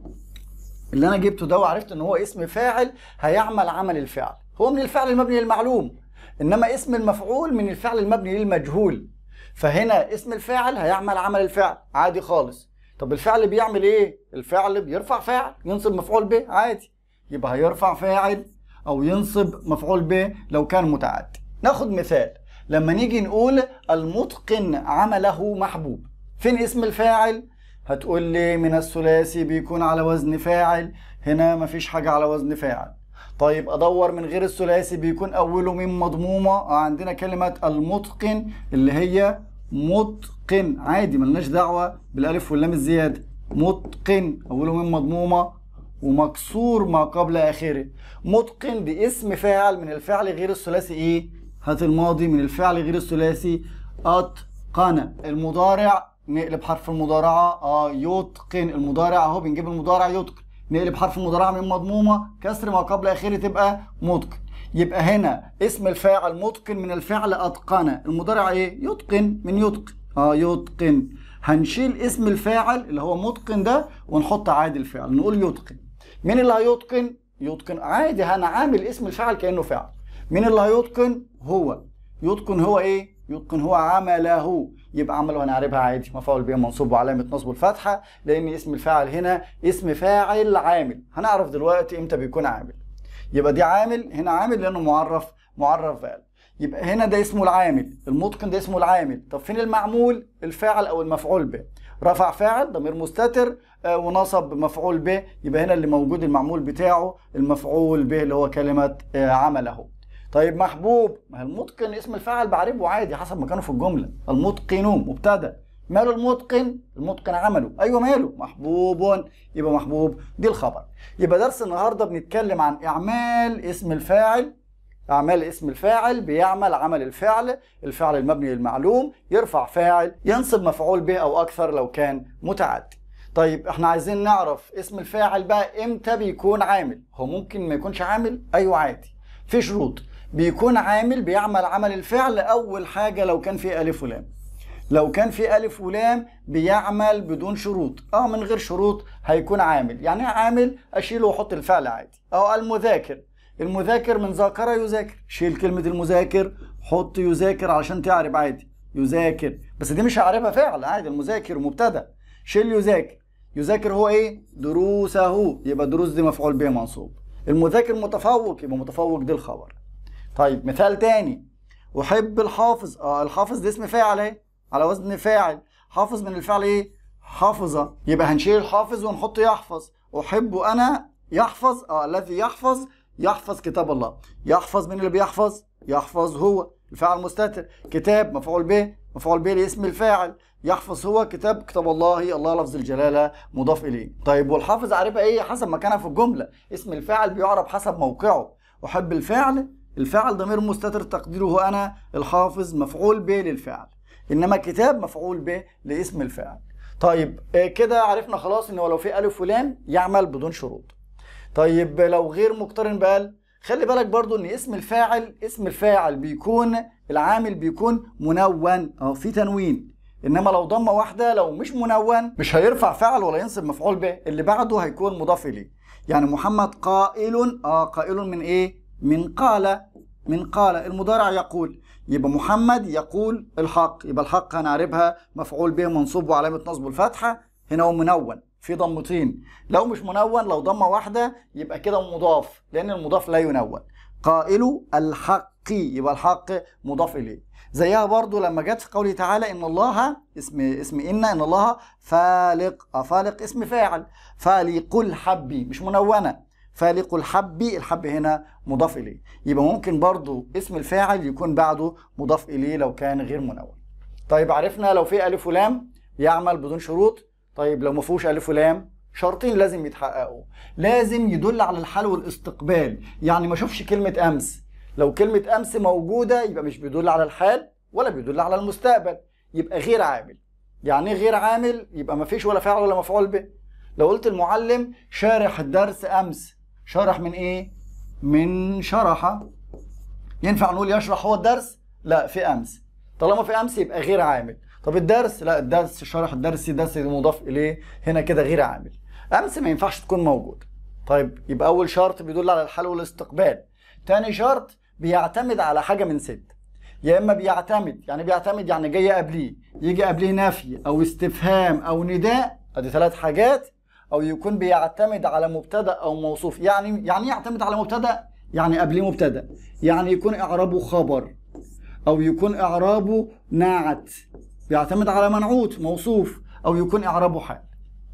اللي انا جبته ده وعرفت ان هو اسم فاعل هيعمل عمل الفعل هو من الفعل المبني للمعلوم انما اسم المفعول من الفعل المبني للمجهول فهنا اسم الفاعل هيعمل عمل الفعل عادي خالص طب الفعل بيعمل ايه الفعل بيرفع فاعل ينصب مفعول به عادي يبقى هيرفع فاعل أو ينصب مفعول به لو كان متعدي ناخد مثال لما نيجي نقول المتقن عمله محبوب فين اسم الفاعل هتقول لي من الثلاثي بيكون على وزن فاعل هنا مفيش حاجة على وزن فاعل طيب ادور من غير الثلاثي بيكون اوله من مضمومه آه، عندنا كلمه المتقن اللي هي متقن عادي ملناش دعوه بالالف واللام الزياده متقن اوله من مضمومه ومكسور ما قبل اخره متقن باسم فاعل من الفعل غير الثلاثي ايه هات الماضي من الفعل غير الثلاثي اتقن المضارع نقلب حرف المضارعه اه يتقن المضارع اهو بنجيب المضارع يتقن نقلب حرف المضارعه من مضمومه كسر ما قبل اخره تبقى متقن يبقى هنا اسم الفاعل متقن من الفعل اتقن المضارع ايه يتقن من يتقن اه يتقن هنشيل اسم الفاعل اللي هو متقن ده ونحط عادي الفعل نقول يتقن مين اللي هيتقن يتقن عادي انا عامل اسم الفاعل كانه فاعل مين اللي هيتقن هو يتقن هو ايه يتقن هو عمله يبقى عمله هنعربها عادي مفعول به منصوب وعلامه نصبه الفتحه لان اسم الفاعل هنا اسم فاعل عامل هنعرف دلوقتي امتى بيكون عامل يبقى دي عامل هنا عامل لانه معرف معرف فعل يبقى هنا ده اسمه العامل المتقن ده اسمه العامل طب فين المعمول الفاعل او المفعول به رفع فاعل ضمير مستتر آه، ونصب مفعول به يبقى هنا اللي موجود المعمول بتاعه المفعول به اللي هو كلمة آه، عمله طيب محبوب ما المتقن اسم الفاعل بعربه عادي حسب مكانه في الجملة المتقن مبتدأ ماله المتقن المتقن عمله ايوه ماله محبوب يبقى محبوب دي الخبر يبقى درس النهارده بنتكلم عن اعمال اسم الفاعل أعمال اسم الفاعل بيعمل عمل الفعل الفعل المبني للمعلوم يرفع فاعل ينصب مفعول به أو أكثر لو كان متعدي طيب احنا عايزين نعرف اسم الفاعل بقى امتى بيكون عامل هو ممكن ما يكونش عامل ايوه عادي في شروط بيكون عامل بيعمل عمل الفعل اول حاجه لو كان في الف ولام لو كان في الف ولام بيعمل بدون شروط اه من غير شروط هيكون عامل يعني ايه عامل اشيله واحط الفعل عادي او المذاكر المذاكر من ذاكر يذاكر شيل كلمة المذاكر حط يذاكر علشان تعرب عادي يذاكر بس دي مش هعربها فعل عادي المذاكر مبتدا شيل يذاكر يذاكر هو ايه دروسه يبقى دروس دي مفعول به منصوب المذاكر متفوق يبقى متفوق دي الخبر طيب مثال تاني احب الحافظ اه الحافظ ده اسم فاعل ايه على وزن فاعل حافظ من الفعل ايه حافظه يبقى هنشيل الحافظ ونحط يحفظ احب انا يحفظ اه الذي يحفظ يحفظ كتاب الله يحفظ من اللي بيحفظ يحفظ هو الفاعل مستتر كتاب مفعول به مفعول به لاسم الفاعل يحفظ هو كتاب كتاب الله الله لفظ الجلاله مضاف اليه طيب والحافظ عارفها ايه حسب مكانها في الجمله اسم الفاعل بيعرب حسب موقعه احب الفعل الفاعل ضمير مستتر تقديره انا الحافظ مفعول به للفعل انما كتاب مفعول به لاسم الفاعل طيب آه، كده عرفنا خلاص ان لو في الف ولام يعمل بدون شروط طيب لو غير مقترن بقال خلي بالك برضو ان اسم الفاعل اسم الفاعل بيكون العامل بيكون منون اه في تنوين انما لو ضمه واحده لو مش منون مش هيرفع فاعل ولا ينصب مفعول به اللي بعده هيكون مضاف اليه يعني محمد قائل اه قائل من ايه من قال من قال المضارع يقول يبقى محمد يقول الحق يبقى الحق هنعربها مفعول به منصوب وعلامه نصبه الفتحه هنا هو منون في ضمتين لو مش منون لو ضمه واحده يبقى كده مضاف لان المضاف لا ينون قائل الحق يبقى الحق مضاف اليه زيها برضو لما جت في قوله تعالى ان الله اسم اسم ان ان الله فالق فالق اسم فاعل فالق الحب مش منونه فالق الحب الحب هنا مضاف اليه يبقى ممكن برضو اسم الفاعل يكون بعده مضاف اليه لو كان غير منون طيب عرفنا لو في الف ولام يعمل بدون شروط طيب لو ما فيهوش الف ولام شرطين لازم يتحققوا لازم يدل على الحال والاستقبال يعني ما اشوفش كلمه امس لو كلمه امس موجوده يبقى مش بيدل على الحال ولا بيدل على المستقبل يبقى غير عامل يعني ايه غير عامل يبقى ما فيش ولا فاعل ولا مفعول به لو قلت المعلم شارح الدرس امس شرح من ايه من شرح ينفع نقول يشرح هو الدرس لا في امس طالما في امس يبقى غير عامل طب الدرس لا الدرس شرح الدرس درس مضاف اليه هنا كده غير عامل امس ما ينفعش تكون موجوده طيب يبقى اول شرط بيدل على الحل والاستقبال تاني شرط بيعتمد على حاجه من ست يا اما بيعتمد يعني بيعتمد يعني جاي قبليه يجي قبليه نفي او استفهام او نداء ادي ثلاث حاجات او يكون بيعتمد على مبتدا او موصوف يعني يعني يعتمد على مبتدا يعني قبليه مبتدا يعني يكون اعرابه خبر او يكون اعرابه نعت بيعتمد على منعوت موصوف أو يكون إعرابه حال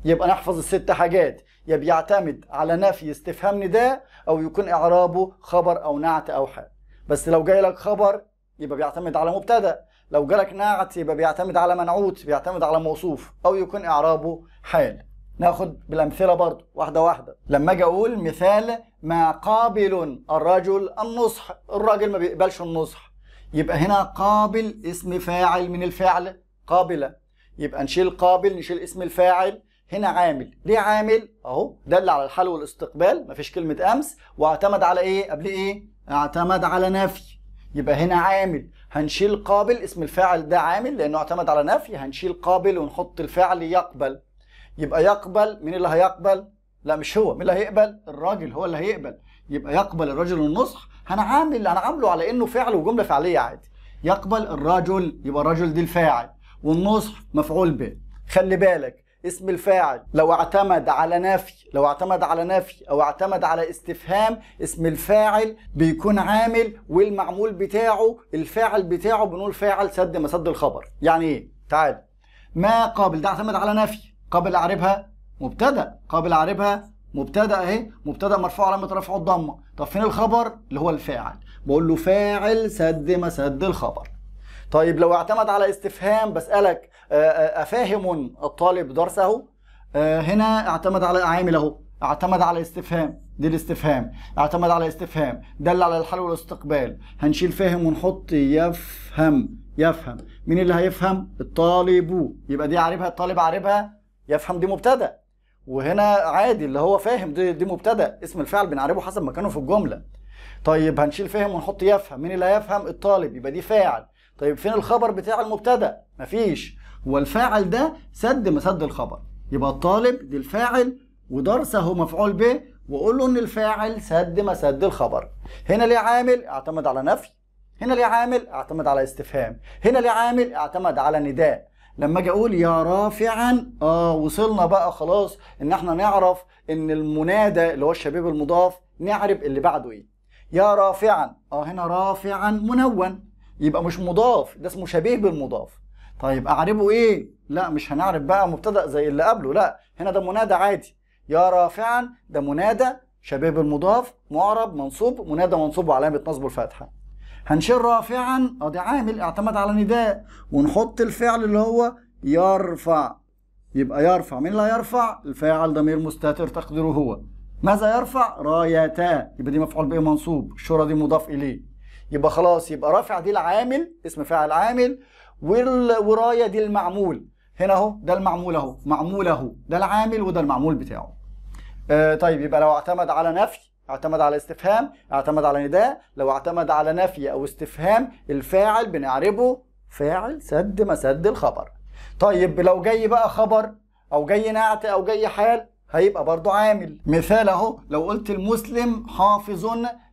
يبقى نحفظ الست حاجات يا بيعتمد على نفي استفهام نداء أو يكون إعرابه خبر أو نعت أو حال بس لو جاي لك خبر يبقى بيعتمد على مبتدأ لو جالك نعت يبقى بيعتمد على منعوت بيعتمد على موصوف أو يكون إعرابه حال ناخد بالأمثلة برضه واحدة واحدة لما أجي أقول مثال ما قابل الرجل النصح الراجل ما بيقبلش النصح يبقى هنا قابل اسم فاعل من الفعل قابلة يبقى نشيل قابل نشيل اسم الفاعل هنا عامل ليه عامل اهو دل على الحل والاستقبال مفيش كلمة أمس واعتمد على إيه قبل إيه اعتمد على نفي يبقى هنا عامل هنشيل قابل اسم الفاعل ده عامل لأنه اعتمد على نفي هنشيل قابل ونحط الفعل يقبل يبقى يقبل مين اللي هيقبل لا مش هو مين اللي هيقبل الراجل هو اللي هيقبل يبقى يقبل الرجل النصح هنعامل هنعامله على انه فعل وجمله فعليه عادي يقبل الرجل يبقى الرجل دي الفاعل والنصح مفعول به خلي بالك اسم الفاعل لو اعتمد على نفي لو اعتمد على نفي او اعتمد على استفهام اسم الفاعل بيكون عامل والمعمول بتاعه الفاعل بتاعه بنقول فاعل سد ما سد الخبر يعني ايه تعال ما قابل ده اعتمد على نفي قابل اعربها مبتدا قابل اعربها مبتدا اهي مبتدا مرفوع علامه رفعه الضمه طب فين الخبر اللي هو الفاعل بقول له فاعل سد ما سد الخبر طيب لو اعتمد على استفهام بسالك آه، آه، افاهم الطالب درسه آه، هنا اعتمد على عامل اهو اعتمد على استفهام دي الاستفهام اعتمد على استفهام دل على الحال والاستقبال هنشيل فاهم ونحط يفهم يفهم مين اللي هيفهم الطالب يبقى دي عاربها الطالب عاربها يفهم دي مبتدا وهنا عادي اللي هو فاهم دي, دي مبتدا اسم الفعل بنعربه حسب مكانه في الجمله طيب هنشيل فهم ونحط يفهم مين اللي هيفهم الطالب يبقى دي فاعل طيب فين الخبر بتاع المبتدا مفيش هو الفاعل ده سد مسد الخبر يبقى الطالب دي الفاعل ودرس هو مفعول به واقول له ان الفاعل سد مسد الخبر هنا ليه عامل اعتمد على نفي هنا ليه عامل اعتمد على استفهام هنا ليه عامل اعتمد على نداء لما اجي اقول يا رافعا اه وصلنا بقى خلاص ان احنا نعرف ان المنادى اللي هو الشبيب المضاف نعرف اللي بعده ايه يا رافعا اه هنا رافعا منون يبقى مش مضاف ده اسمه شبيه بالمضاف طيب اعربه ايه لا مش هنعرف بقى مبتدا زي اللي قبله لا هنا ده منادى عادي يا رافعا ده منادى شبيه بالمضاف معرب منصوب منادى منصوب وعلامه نصبه الفتحه هنشيل رافعا ادي آه، عامل اعتمد على نداء ونحط الفعل اللي هو يرفع يبقى يرفع مين اللي هيرفع الفاعل ضمير مستتر تقديره هو ماذا يرفع رايتا يبقى دي مفعول به منصوب الشرى دي مضاف اليه يبقى خلاص يبقى رافع دي العامل اسم فاعل عامل ورايه دي المعمول هنا اهو ده المعمول اهو معمول اهو ده العامل وده المعمول بتاعه آه طيب يبقى لو اعتمد على نفي اعتمد على استفهام اعتمد على نداء لو اعتمد على نفي او استفهام الفاعل بنعربه فاعل سد ما سد الخبر طيب لو جاي بقى خبر او جاي نعت او جاي حال هيبقى برضو عامل مثال اهو لو قلت المسلم حافظ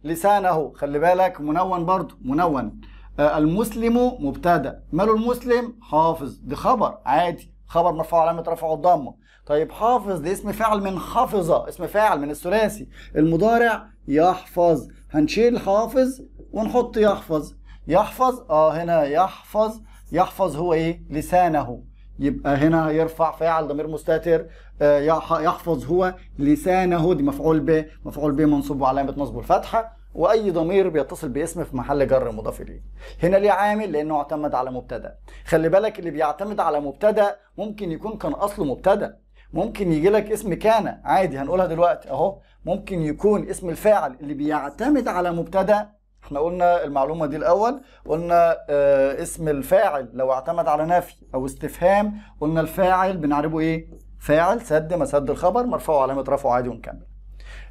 لسانه خلي بالك منون برضو منون آه المسلم مبتدا ماله المسلم حافظ دي خبر عادي خبر مرفوع علامه رفعه الضمه طيب حافظ ده اسم فعل من حافظة اسم فاعل من الثلاثي المضارع يحفظ هنشيل حافظ ونحط يحفظ يحفظ اه هنا يحفظ يحفظ هو ايه لسانه يبقى هنا يرفع فاعل ضمير مستتر آه، يحفظ هو لسانه دي مفعول به مفعول به منصوب وعلامه نصبه الفتحه واي ضمير بيتصل باسم في محل جر مضاف اليه هنا ليه عامل لانه اعتمد على مبتدا خلي بالك اللي بيعتمد على مبتدا ممكن يكون كان اصله مبتدا ممكن يجي لك اسم كان عادي هنقولها دلوقتي اهو ممكن يكون اسم الفاعل اللي بيعتمد على مبتدا احنا قلنا المعلومة دي الأول قلنا اه اسم الفاعل لو اعتمد على نفي أو استفهام قلنا الفاعل بنعربه إيه؟ فاعل سد ما سد الخبر مرفوع علامة رفعه عادي ونكمل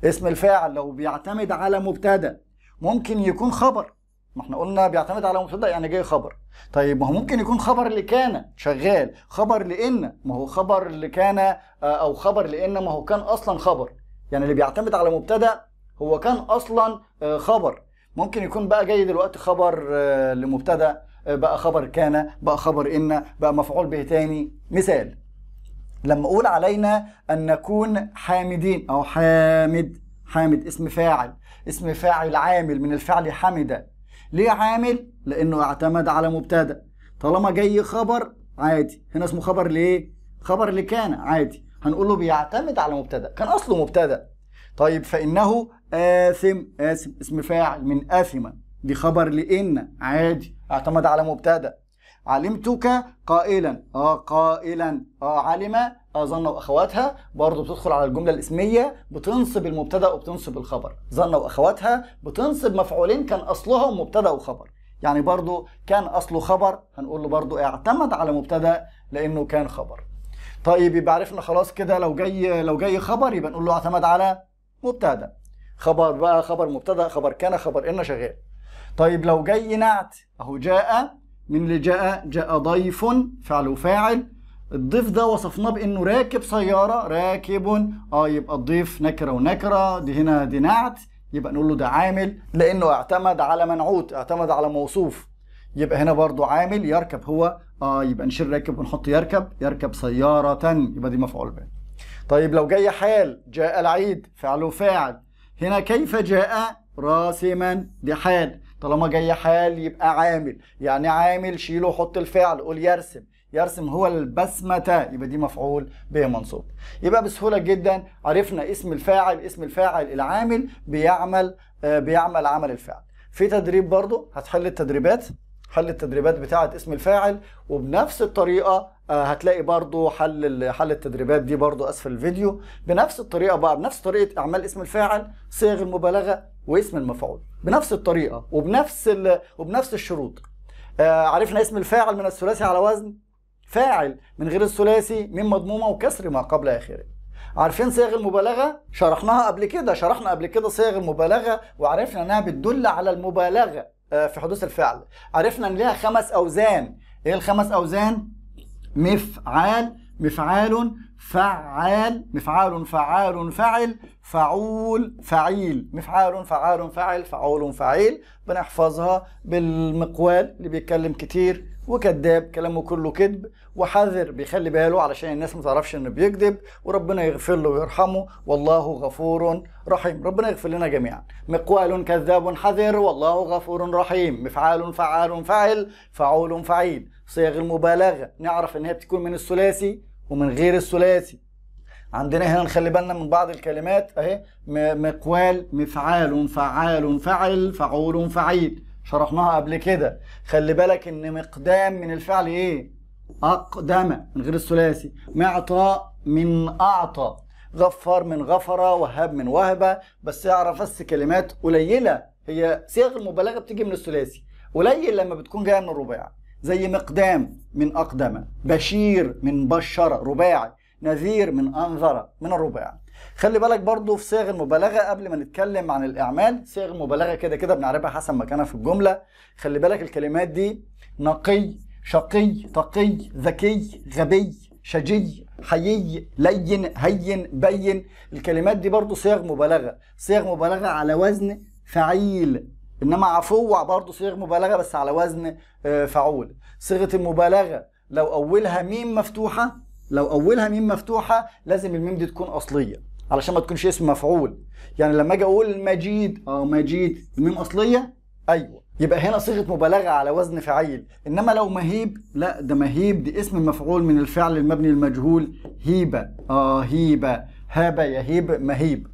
اسم الفاعل لو بيعتمد على مبتدا ممكن يكون خبر ما احنا قلنا بيعتمد على مبتدا يعني جاي خبر طيب ما هو ممكن يكون خبر لكان شغال خبر لان ما هو خبر لكان آه، او خبر لان ما هو كان اصلا خبر يعني اللي بيعتمد على مبتدا هو كان اصلا آه، خبر ممكن يكون بقى جاي دلوقتي خبر آه، لمبتدا بقى خبر كان بقى خبر ان بقى مفعول به تاني مثال لما اقول علينا ان نكون حامدين او حامد حامد اسم فاعل اسم فاعل عامل من الفعل حمد ليه عامل لانه اعتمد على مبتدا طالما جاي خبر عادي هنا اسمه خبر ليه خبر لكان عادي هنقول له بيعتمد على مبتدا كان اصله مبتدا طيب فانه آثم آثم اسم فاعل من آثم دي خبر لإن عادي اعتمد على مبتدأ علمتك قائلا اه قائلا اه علم ظن واخواتها برضه بتدخل على الجمله الاسميه بتنصب المبتدا وبتنصب الخبر ظن واخواتها بتنصب مفعولين كان اصلهم مبتدا وخبر يعني برضه كان اصله خبر هنقول له برضه اعتمد على مبتدا لانه كان خبر طيب يبقى عرفنا خلاص كده لو جاي لو جاي خبر يبقى نقول له اعتمد على مبتدا خبر بقى خبر مبتدا خبر كان خبر ان شغال طيب لو جاي نعت اهو جاء من اللي جاء جاء ضيف فعل وفاعل الضيف ده وصفناه بانه راكب سياره راكب اه يبقى الضيف نكره ونكره دي هنا دي نعت يبقى نقول له ده عامل لانه اعتمد على منعوت اعتمد على موصوف يبقى هنا برضو عامل يركب هو اه يبقى نشيل راكب ونحط يركب يركب سياره يبقى دي مفعول به طيب لو جاي حال جاء العيد فعل وفاعل هنا كيف جاء راسما دي حال طالما جاي حال يبقى عامل يعني عامل شيله حط الفعل قول يرسم يرسم هو البسمة يبقى دي مفعول به منصوب يبقى بسهولة جدا عرفنا اسم الفاعل اسم الفاعل العامل بيعمل آه، بيعمل عمل الفعل في تدريب برضو هتحل التدريبات حل التدريبات بتاعه اسم الفاعل وبنفس الطريقه آه، هتلاقي برضو حل حل التدريبات دي برضو اسفل الفيديو بنفس الطريقه بقى بنفس طريقه اعمال اسم الفاعل صيغ المبالغه واسم المفعول بنفس الطريقه وبنفس وبنفس الشروط آه، عرفنا اسم الفاعل من الثلاثي على وزن فاعل من غير الثلاثي من مضمومه وكسر ما قبل اخره عارفين صيغ المبالغه شرحناها قبل كده شرحنا قبل كده صيغ المبالغه وعرفنا انها بتدل على المبالغه آه، في حدوث الفعل عرفنا ان ليها خمس اوزان ايه الخمس اوزان مفعال مفعال فعال مفعال فعال فعل فعول فعيل مفعال فعال فعل فعول فعيل بنحفظها بالمقوال اللي بيتكلم كتير وكذاب كلامه كله كذب وحذر بيخلي باله علشان الناس ما تعرفش انه بيكذب وربنا يغفر له ويرحمه والله غفور رحيم ربنا يغفر لنا جميعا مقوال كذاب حذر والله غفور رحيم مفعال فعال فعل فعول فعيل صيغ المبالغه نعرف ان هي بتكون من الثلاثي ومن غير الثلاثي عندنا هنا نخلي بالنا من بعض الكلمات اهي مقوال مفعال فعال فعل فعول فعيل شرحناها قبل كده خلي بالك ان مقدام من الفعل ايه اقدم من غير الثلاثي معطاء من اعطى غفر من غفر وهب من وهب بس اعرف بس كلمات قليله هي صيغ المبالغه بتيجي من الثلاثي قليل لما بتكون جايه من الرباعي زي مقدام من اقدم بشير من بشر رباعي نذير من انذر من الرباعي خلي بالك برضو في صيغ المبالغه قبل ما نتكلم عن الاعمال صيغ المبالغه كده كده بنعرفها حسب مكانها في الجمله خلي بالك الكلمات دي نقي شقي تقي ذكي غبي شجي حيي لين هين بين الكلمات دي برضو صيغ مبالغه صيغ مبالغه على وزن فعيل انما عفو برضو صيغ مبالغه بس على وزن آه، فعول صيغه المبالغه لو اولها ميم مفتوحه لو اولها ميم مفتوحه لازم الميم دي تكون اصليه علشان ما تكونش اسم مفعول يعني لما اجي اقول مجيد اه مجيد الميم اصليه ايوه يبقى هنا صيغه مبالغه على وزن فعيل انما لو مهيب لا ده مهيب دي اسم مفعول من الفعل المبني المجهول هيبه اه هيبه هاب يهيب مهيب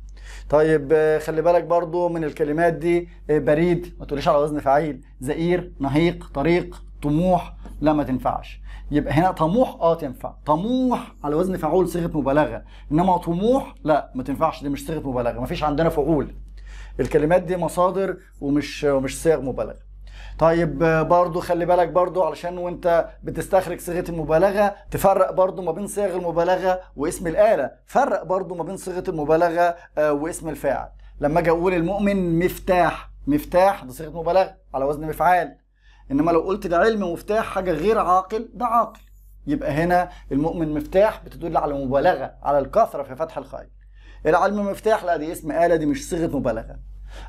طيب خلي بالك برضو من الكلمات دي آه، بريد ما تقوليش على وزن فعيل زئير نهيق طريق طموح لا ما تنفعش يبقى هنا طموح اه تنفع طموح على وزن فعول صيغه مبالغه انما طموح لا ما تنفعش دي مش صيغه مبالغه ما فيش عندنا فعول الكلمات دي مصادر ومش ومش صيغ مبالغه طيب برضو خلي بالك برضو علشان وانت بتستخرج صيغه المبالغه تفرق برضو ما بين صيغ المبالغه واسم الاله فرق برضو ما بين صيغه المبالغه آه، واسم الفاعل لما اجي اقول المؤمن مفتاح مفتاح ده صيغه مبالغه على وزن مفعال انما لو قلت ده علم مفتاح حاجه غير عاقل ده عاقل يبقى هنا المؤمن مفتاح بتدل على مبالغه على الكثره في فتح الخير العلم مفتاح لا دي اسم آلة دي مش صيغة مبالغة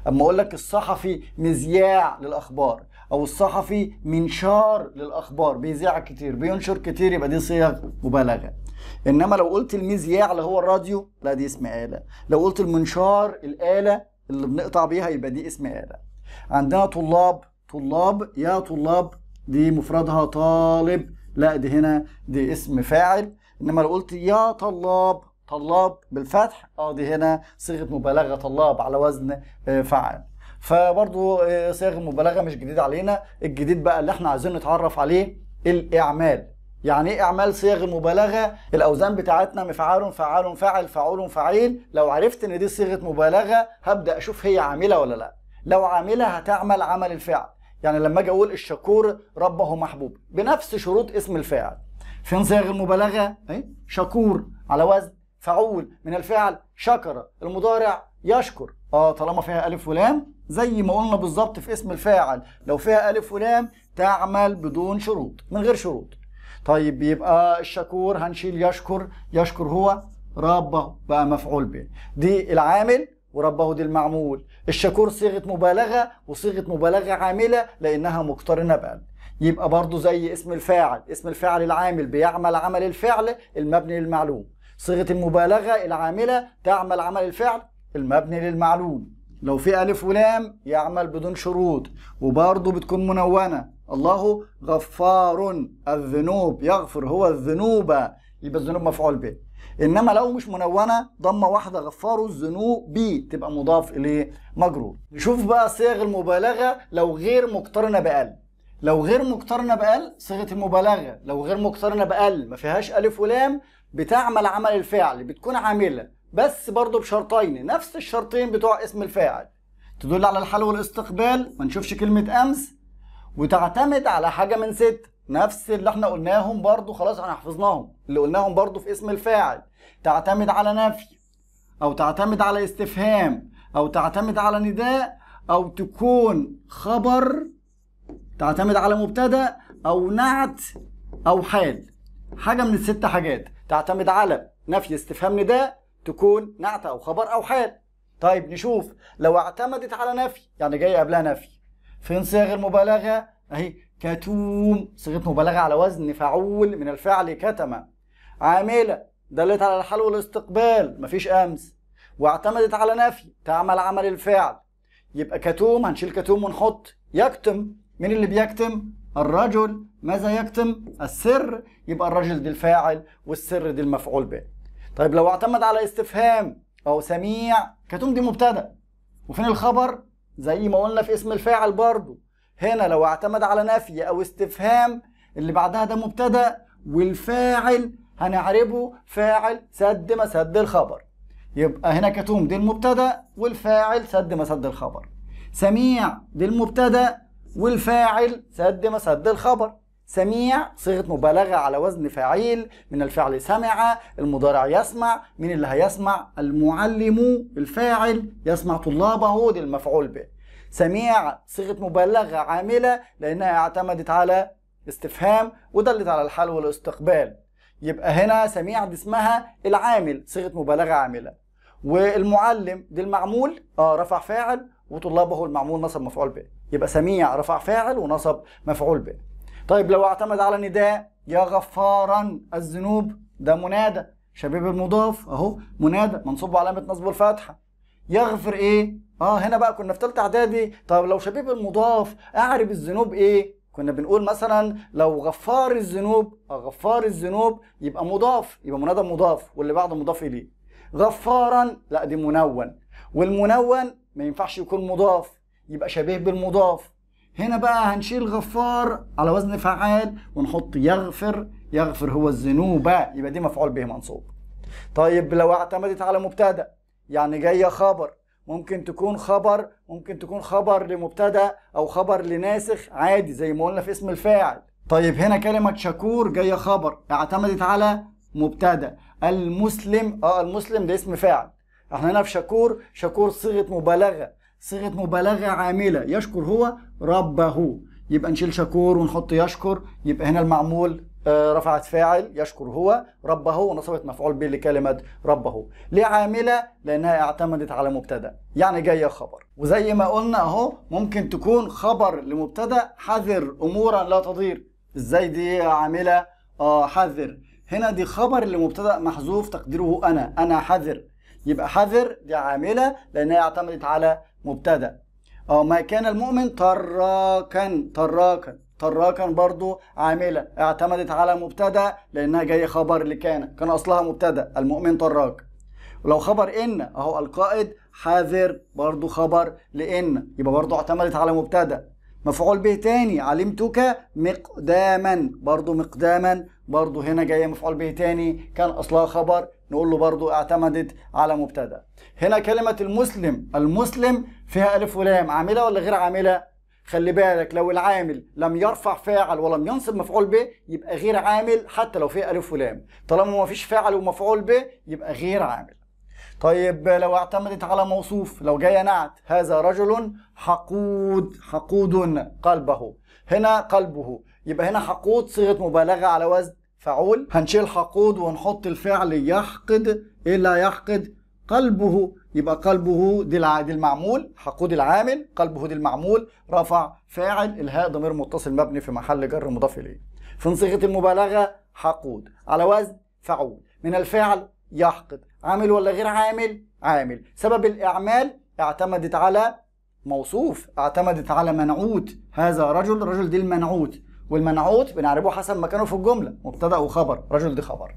أما أقول لك الصحفي مذياع للأخبار أو الصحفي منشار للأخبار بيذيع كتير بينشر كتير يبقى دي صيغ مبالغة إنما لو قلت المذياع اللي هو الراديو لا دي اسم آلة لو قلت المنشار الآلة اللي بنقطع بيها يبقى دي اسم آلة عندنا طلاب طلاب يا طلاب دي مفردها طالب لا دي هنا دي اسم فاعل انما لو قلت يا طلاب طلاب بالفتح اه دي هنا صيغه مبالغه طلاب على وزن آه، فعل فبرضو آه، صيغه مبالغه مش جديد علينا الجديد بقى اللي احنا عايزين نتعرف عليه الاعمال يعني ايه اعمال صيغ المبالغه الاوزان بتاعتنا مفعال فعال فاعل فعول فعيل لو عرفت ان دي صيغه مبالغه هبدا اشوف هي عامله ولا لا لو عامله هتعمل عمل الفعل يعني لما اجي اقول الشكور ربه محبوب بنفس شروط اسم الفاعل في صيغ المبالغه إيه؟ شكور على وزن فعول من الفعل شكر المضارع يشكر اه طالما فيها الف ولام زي ما قلنا بالظبط في اسم الفاعل لو فيها الف ولام تعمل بدون شروط من غير شروط طيب يبقى الشكور هنشيل يشكر يشكر هو ربه بقى مفعول به دي العامل وربه دي المعمول الشكور صيغة مبالغة وصيغة مبالغة عاملة لأنها مقترنة بأن يبقى برضو زي اسم الفاعل اسم الفاعل العامل بيعمل عمل الفعل المبني للمعلوم صيغة المبالغة العاملة تعمل عمل الفعل المبني للمعلوم لو في ألف ولام يعمل بدون شروط وبرضه بتكون منونة الله غفار الذنوب يغفر هو الذنوب يبقى الذنوب مفعول به انما لو مش منونه ضمه واحده غفار الذنوب بي تبقى مضاف اليه مجرور نشوف بقى صيغ المبالغه لو غير مقترنه بال لو غير مقترنه بال صيغه المبالغه لو غير مقترنه بال ما فيهاش الف ولام بتعمل عمل الفعل بتكون عامله بس برضه بشرطين نفس الشرطين بتوع اسم الفاعل تدل على الحال والاستقبال ما نشوفش كلمه امس وتعتمد على حاجه من ست نفس اللي احنا قلناهم برضو خلاص احنا حفظناهم اللي قلناهم برضو في اسم الفاعل تعتمد على نفي أو تعتمد على استفهام أو تعتمد على نداء أو تكون خبر تعتمد على مبتدأ أو نعت أو حال حاجة من الست حاجات تعتمد على نفي استفهام نداء تكون نعت أو خبر أو حال طيب نشوف لو اعتمدت على نفي يعني جاي قبلها نفي فين صيغ المبالغة أهي كتوم صيغة مبالغة على وزن فعول من الفعل كتم عاملة دلت على الحل والاستقبال مفيش امس واعتمدت على نفي تعمل عمل الفعل يبقى كتوم هنشيل كتوم ونحط يكتم مين اللي بيكتم الرجل ماذا يكتم السر يبقى الرجل دي الفاعل والسر دي المفعول به طيب لو اعتمد على استفهام او سميع كتوم دي مبتدا وفين الخبر زي ما قلنا في اسم الفاعل برضو هنا لو اعتمد على نفي او استفهام اللي بعدها ده مبتدا والفاعل هنعربه فاعل سد مسد الخبر يبقى هنا كتوم دي المبتدا والفاعل سد مسد الخبر سميع دي المبتدا والفاعل سد مسد الخبر سميع صيغه مبالغه على وزن فعيل من الفعل سمع المضارع يسمع من اللي هيسمع المعلم الفاعل يسمع طلابه دي المفعول به سميع صيغه مبالغه عامله لانها اعتمدت على استفهام ودلت على الحال والاستقبال يبقى هنا سميع دي اسمها العامل صيغه مبالغه عامله والمعلم دي المعمول اه رفع فاعل وطلابه المعمول نصب مفعول به يبقى سميع رفع فاعل ونصب مفعول به طيب لو اعتمد على نداء يا غفارا الذنوب ده منادى شبيب المضاف اهو منادى منصوب علامه نصبه الفتحه يغفر ايه اه هنا بقى كنا في ثالثه اعدادي طب لو شبيب المضاف اعرب الذنوب ايه كنا بنقول مثلا لو غفار الذنوب آه، غفار الذنوب يبقى مضاف يبقى منادى مضاف واللي بعده مضاف اليه غفارا لا دي منون والمنون ما ينفعش يكون مضاف يبقى شبيه بالمضاف هنا بقى هنشيل غفار على وزن فعال ونحط يغفر يغفر هو الذنوب يبقى دي مفعول به منصوب طيب لو اعتمدت على مبتدا يعني جايه خبر ممكن تكون خبر ممكن تكون خبر لمبتدا او خبر لناسخ عادي زي ما قلنا في اسم الفاعل طيب هنا كلمه شكور جايه خبر اعتمدت على مبتدا المسلم اه المسلم ده اسم فاعل احنا هنا في شكور شكور صيغه مبالغه صيغه مبالغه عامله يشكر هو ربه يبقى نشيل شكور ونحط يشكر يبقى هنا المعمول آه، رفعت فاعل يشكر هو ربه ونصبت مفعول به لكلمة ربه ليه عاملة لأنها اعتمدت على مبتدأ يعني جاية خبر وزي ما قلنا أهو ممكن تكون خبر لمبتدأ حذر أمورا لا تضير إزاي دي عاملة آه حذر هنا دي خبر لمبتدأ محذوف تقديره أنا أنا حذر يبقى حذر دي عاملة لأنها اعتمدت على مبتدأ آه ما كان المؤمن تراكا تراكا طرا كان برضو عاملة اعتمدت على مبتدأ لأنها جاي خبر لكان كان أصلها مبتدأ المؤمن طراك ولو خبر إن أهو القائد حاذر برضو خبر لإن يبقى برضو اعتمدت على مبتدأ مفعول به تاني علمتك مقداما برضو مقداما برضو هنا جاية مفعول به تاني كان أصلها خبر نقول له برضو اعتمدت على مبتدأ هنا كلمة المسلم المسلم فيها ألف ولام عاملة ولا غير عاملة خلي بالك لو العامل لم يرفع فاعل ولم ينصب مفعول به يبقى غير عامل حتى لو في ألف ولام طالما ما فيش فاعل ومفعول به يبقى غير عامل طيب لو اعتمدت على موصوف لو جاية نعت هذا رجل حقود حقود قلبه هنا قلبه يبقى هنا حقود صيغة مبالغة على وزن فعول هنشيل حقود ونحط الفعل يحقد إلا يحقد قلبه يبقى قلبه دي المعمول حقود العامل قلبه دي المعمول رفع فاعل الهاء ضمير متصل مبني في محل جر مضاف اليه في صيغه المبالغه حقود على وزن فعول من الفعل يحقد عامل ولا غير عامل عامل سبب الاعمال اعتمدت على موصوف اعتمدت على منعوت هذا رجل رجل دي المنعوت والمنعوت بنعربه حسب مكانه في الجمله مبتدا وخبر رجل دي خبر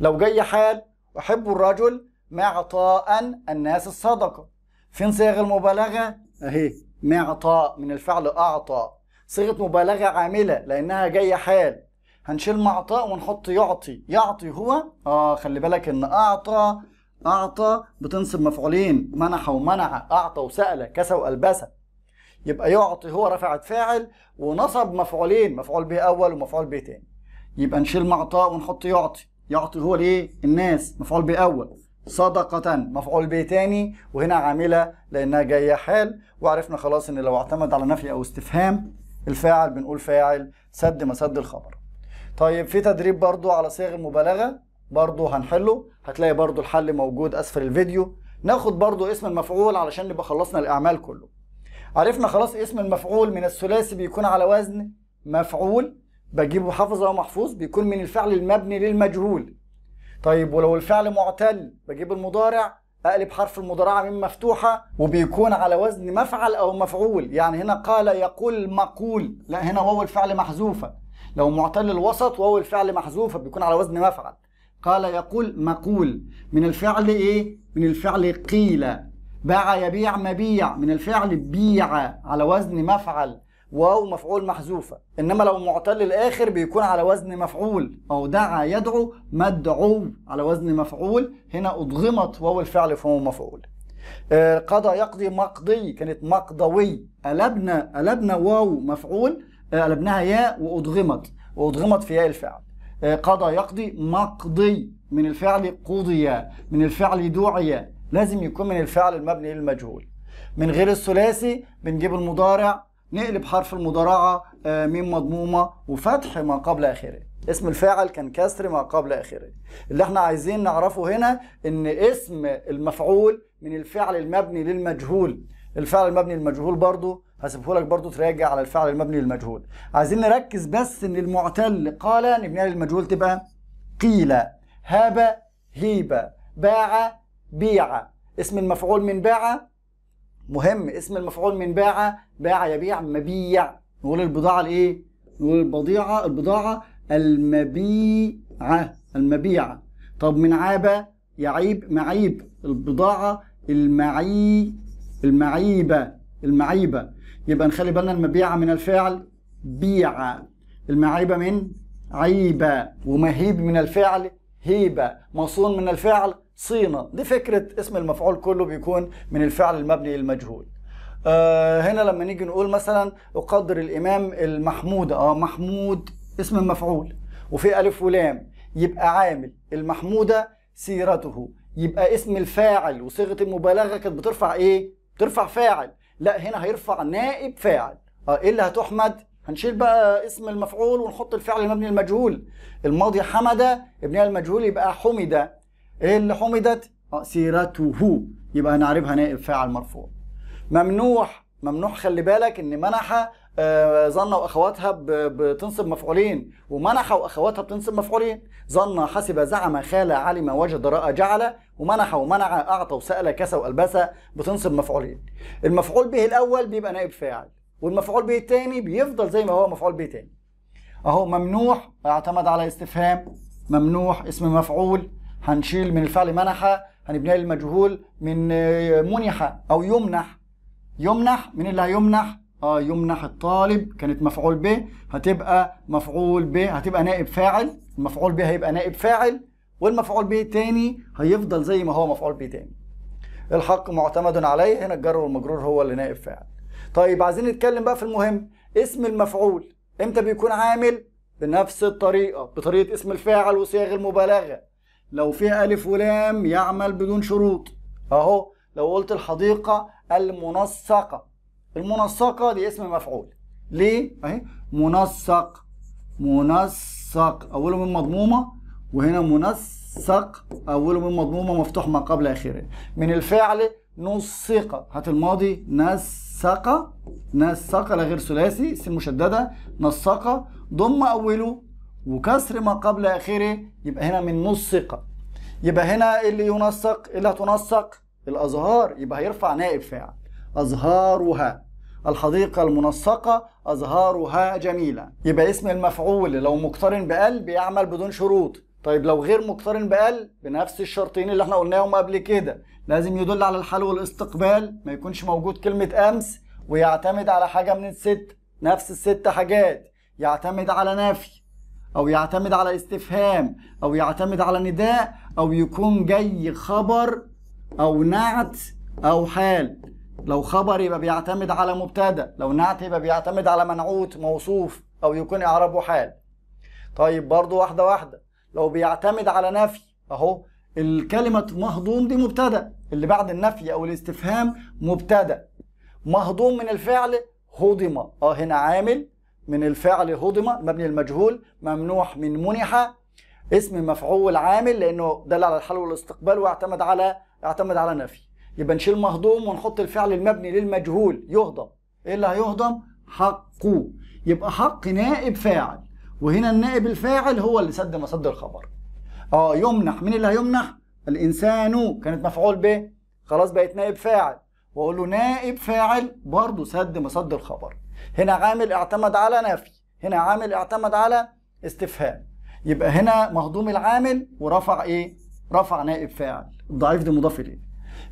لو جاي حال احب الرجل معطاء الناس الصدقة فين صيغ المبالغة اهي معطاء من الفعل أعطى صيغة مبالغة عاملة لأنها جاية حال هنشيل معطاء ونحط يعطي يعطي هو اه خلي بالك ان اعطى اعطى بتنصب مفعولين منح ومنع اعطى وسأل كسى والبسه يبقى يعطي هو رفعت فاعل ونصب مفعولين مفعول به اول ومفعول به تاني يبقى نشيل معطاء ونحط يعطي يعطي هو ليه الناس مفعول به اول صدقة مفعول به تاني وهنا عاملة لأنها جاية حال وعرفنا خلاص إن لو اعتمد على نفي أو استفهام الفاعل بنقول فاعل سد ما سد الخبر طيب في تدريب برضو على صيغ المبالغة برضو هنحله هتلاقي برضو الحل موجود أسفل الفيديو ناخد برضو اسم المفعول علشان نبقى خلصنا الإعمال كله عرفنا خلاص اسم المفعول من الثلاثي بيكون على وزن مفعول بجيبه حافظ أو محفوظ بيكون من الفعل المبني للمجهول طيب ولو الفعل معتل بجيب المضارع اقلب حرف المضارعه من مفتوحه وبيكون على وزن مفعل او مفعول يعني هنا قال يقول مقول لا هنا واو الفعل محذوفه لو معتل الوسط واو الفعل محذوفه بيكون على وزن مفعل قال يقول مقول من الفعل ايه من الفعل قيل باع يبيع مبيع من الفعل بيع على وزن مفعل واو مفعول محذوفة إنما لو معتل الآخر بيكون على وزن مفعول أو دعا يدعو مدعو على وزن مفعول هنا أضغمت واو الفعل فهو مفعول آه، قضى يقضي مقضي كانت مقضوي قلبنا قلبنا واو مفعول آه، قلبناها ياء وأضغمت وأضغمت في ياء الفعل آه، قضى يقضي مقضي من الفعل قضي من الفعل دعي لازم يكون من الفعل المبني للمجهول من غير الثلاثي بنجيب المضارع نقلب حرف المضارعة آه، ميم مضمومة وفتح ما قبل آخره اسم الفاعل كان كسر ما قبل آخره اللي احنا عايزين نعرفه هنا ان اسم المفعول من الفعل المبني للمجهول الفعل المبني للمجهول برضو هسيبه لك برضو تراجع على الفعل المبني للمجهول عايزين نركز بس ان المعتل قال نبنيها للمجهول تبقى قيل هاب هيبة باع بيع اسم المفعول من باع مهم اسم المفعول من باع باع يبيع مبيع نقول البضاعة الايه نقول البضيعة البضاعة المبيعة المبيعة طب من عاب يعيب معيب البضاعة المعي المعيبة المعيبة يبقى نخلي بالنا المبيعة من الفعل بيع المعيبة من عيبة ومهيب من الفعل هيبة مصون من الفعل صينة دي فكرة اسم المفعول كله بيكون من الفعل المبني للمجهول آه هنا لما نيجي نقول مثلا أقدر الإمام المحمود آه محمود اسم المفعول وفي ألف ولام يبقى عامل المحمودة سيرته يبقى اسم الفاعل وصيغة المبالغة كانت بترفع إيه؟ بترفع فاعل لا هنا هيرفع نائب فاعل اه ايه اللي هتحمد هنشيل بقى اسم المفعول ونحط الفعل المبني المجهول الماضي حمد ابنها المجهول يبقى حمد ايه اللي حمدت سيرته يبقى هنعربها نائب فاعل مرفوع ممنوح ممنوح خلي بالك ان منح آه، ظن واخواتها بتنصب مفعولين ومنح واخواتها بتنصب مفعولين ظن حسب زعم خال علم وجد راى جعل ومنح ومنع اعطى وسال كسى والبس بتنصب مفعولين المفعول به الاول بيبقى نائب فاعل والمفعول به الثاني بيفضل زي ما هو مفعول به ثاني. اهو ممنوح اعتمد على استفهام ممنوح اسم مفعول هنشيل من الفعل منح هنبني المجهول من آه، منح او يمنح يمنح من اللي هيمنح اه يمنح الطالب كانت مفعول به هتبقى مفعول به هتبقى نائب فاعل المفعول به هيبقى نائب فاعل والمفعول به تاني هيفضل زي ما هو مفعول به تاني الحق معتمد عليه هنا الجر والمجرور هو اللي نائب فاعل طيب عايزين نتكلم بقى في المهم اسم المفعول امتى بيكون عامل بنفس الطريقه بطريقه اسم الفاعل وصيغ المبالغه لو فيها ألف ولام يعمل بدون شروط أهو لو قلت الحديقة المنسقة المنسقة دي اسم مفعول ليه؟ أهي منسق منسق أوله من مضمومة وهنا منسق أوله من مضمومة مفتوح ما قبل آخره من الفعل نسق هات الماضي نسق نسق لا غير ثلاثي س مشددة نسق ضم أوله وكسر ما قبل آخره يبقى هنا من نص ثقة يبقى هنا اللي ينسق اللي هتنسق الأزهار يبقى هيرفع نائب فاعل أزهارها الحديقة المنسقة أزهارها جميلة يبقى اسم المفعول لو مقترن بقل بيعمل بدون شروط طيب لو غير مقترن بقل بنفس الشرطين اللي احنا قلناهم قبل كده لازم يدل على الحال والاستقبال ما يكونش موجود كلمة أمس ويعتمد على حاجة من الست نفس الست حاجات يعتمد على نفي أو يعتمد على استفهام أو يعتمد على نداء أو يكون جاي خبر أو نعت أو حال لو خبر يبقى بيعتمد على مبتدا لو نعت يبقى بيعتمد على منعوت موصوف أو يكون إعرابه حال طيب برضو واحدة واحدة لو بيعتمد على نفي أهو الكلمة مهضوم دي مبتدا اللي بعد النفي أو الاستفهام مبتدا مهضوم من الفعل هضم اه هنا عامل من الفعل هضم مبني المجهول ممنوح من منح اسم مفعول عامل لانه دل على الحل والاستقبال واعتمد على اعتمد على نفي يبقى نشيل مهضوم ونحط الفعل المبني للمجهول يهضم ايه اللي هيهضم حق يبقى حق نائب فاعل وهنا النائب الفاعل هو اللي سد مسد الخبر اه يمنح مين اللي هيمنح الانسان كانت مفعول به خلاص بقت نائب فاعل واقول له نائب فاعل برضه سد مصدر الخبر هنا عامل اعتمد على نفي هنا عامل اعتمد على استفهام يبقى هنا مهضوم العامل ورفع ايه رفع نائب فاعل الضعيف ده مضاف اليه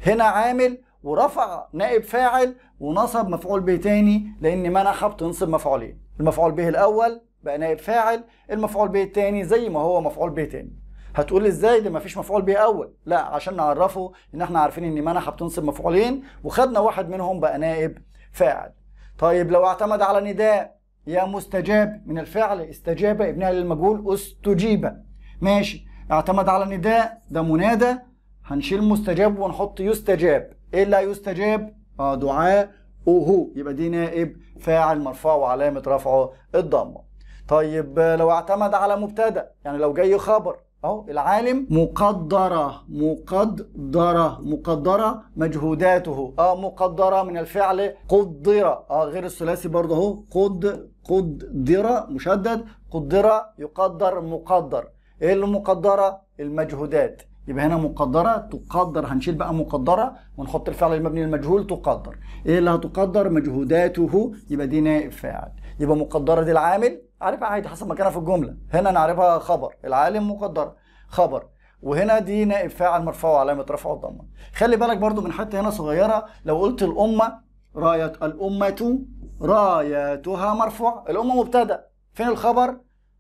هنا عامل ورفع نائب فاعل ونصب مفعول به تاني لان منح بتنصب مفعولين المفعول به الاول بقى نائب فاعل المفعول به التاني زي ما هو مفعول به تاني هتقول ازاي ده مفيش مفعول به اول لا عشان نعرفه ان احنا عارفين ان منح بتنصب مفعولين وخدنا واحد منهم بقى نائب فاعل طيب لو اعتمد على نداء يا مستجاب من الفعل استجاب ابنها للمجهول استجيب ماشي اعتمد على نداء ده منادى هنشيل مستجاب ونحط يستجاب ايه اللي يستجاب اه دعاء وهو يبقى دي نائب فاعل مرفوع وعلامه رفعه الضمه طيب لو اعتمد على مبتدا يعني لو جاي خبر اهو العالم مقدرة مقدرة مقدرة مجهوداته اه مقدرة من الفعل قدرة اه غير الثلاثي برضه اهو قد قدرة مشدد قدرة يقدر مقدر ايه اللي مقدرة المجهودات يبقى هنا مقدرة تقدر هنشيل بقى مقدرة ونحط الفعل المبني للمجهول تقدر ايه اللي هتقدر مجهوداته يبقى دي نائب فاعل يبقى مقدرة دي العامل عارفها عادي حسب مكانها في الجمله هنا انا عارفها خبر العالم مقدر خبر وهنا دي نائب فاعل مرفوع علامه رفع الضمه خلي بالك برضو من حته هنا صغيره لو قلت الامه رايه الامه رايتها مرفوع الامه مبتدا فين الخبر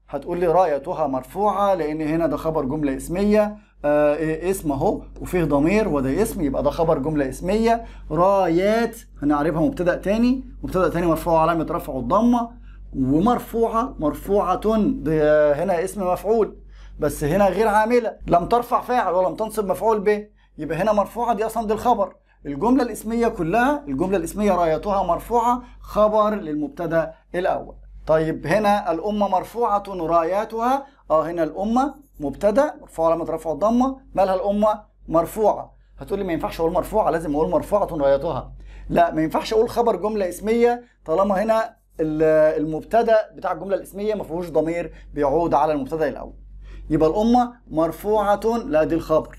هتقول لي رايتها مرفوعه لان هنا ده خبر جمله اسميه آه إيه اسم اهو وفيه ضمير وده اسم يبقى ده خبر جمله اسميه رايات هنعرفها مبتدا تاني مبتدا تاني مرفوع علامه رفع الضمه ومرفوعة مرفوعة هنا اسم مفعول بس هنا غير عاملة لم ترفع فاعل ولم تنصب مفعول به يبقى هنا مرفوعة دي أصلا دي الخبر الجملة الاسمية كلها الجملة الاسمية رايتها مرفوعة خبر للمبتدأ الأول طيب هنا الأمة مرفوعة راياتها اه هنا الأمة مبتدأ مرفوعة لما ترفع الضمة مالها الأمة مرفوعة هتقول لي ما ينفعش اقول مرفوعه لازم اقول مرفوعه رايتها لا ما ينفعش اقول خبر جمله اسميه طالما هنا المبتدا بتاع الجمله الاسميه ما فيهوش ضمير بيعود على المبتدا الاول يبقى الامه مرفوعه لا دي الخبر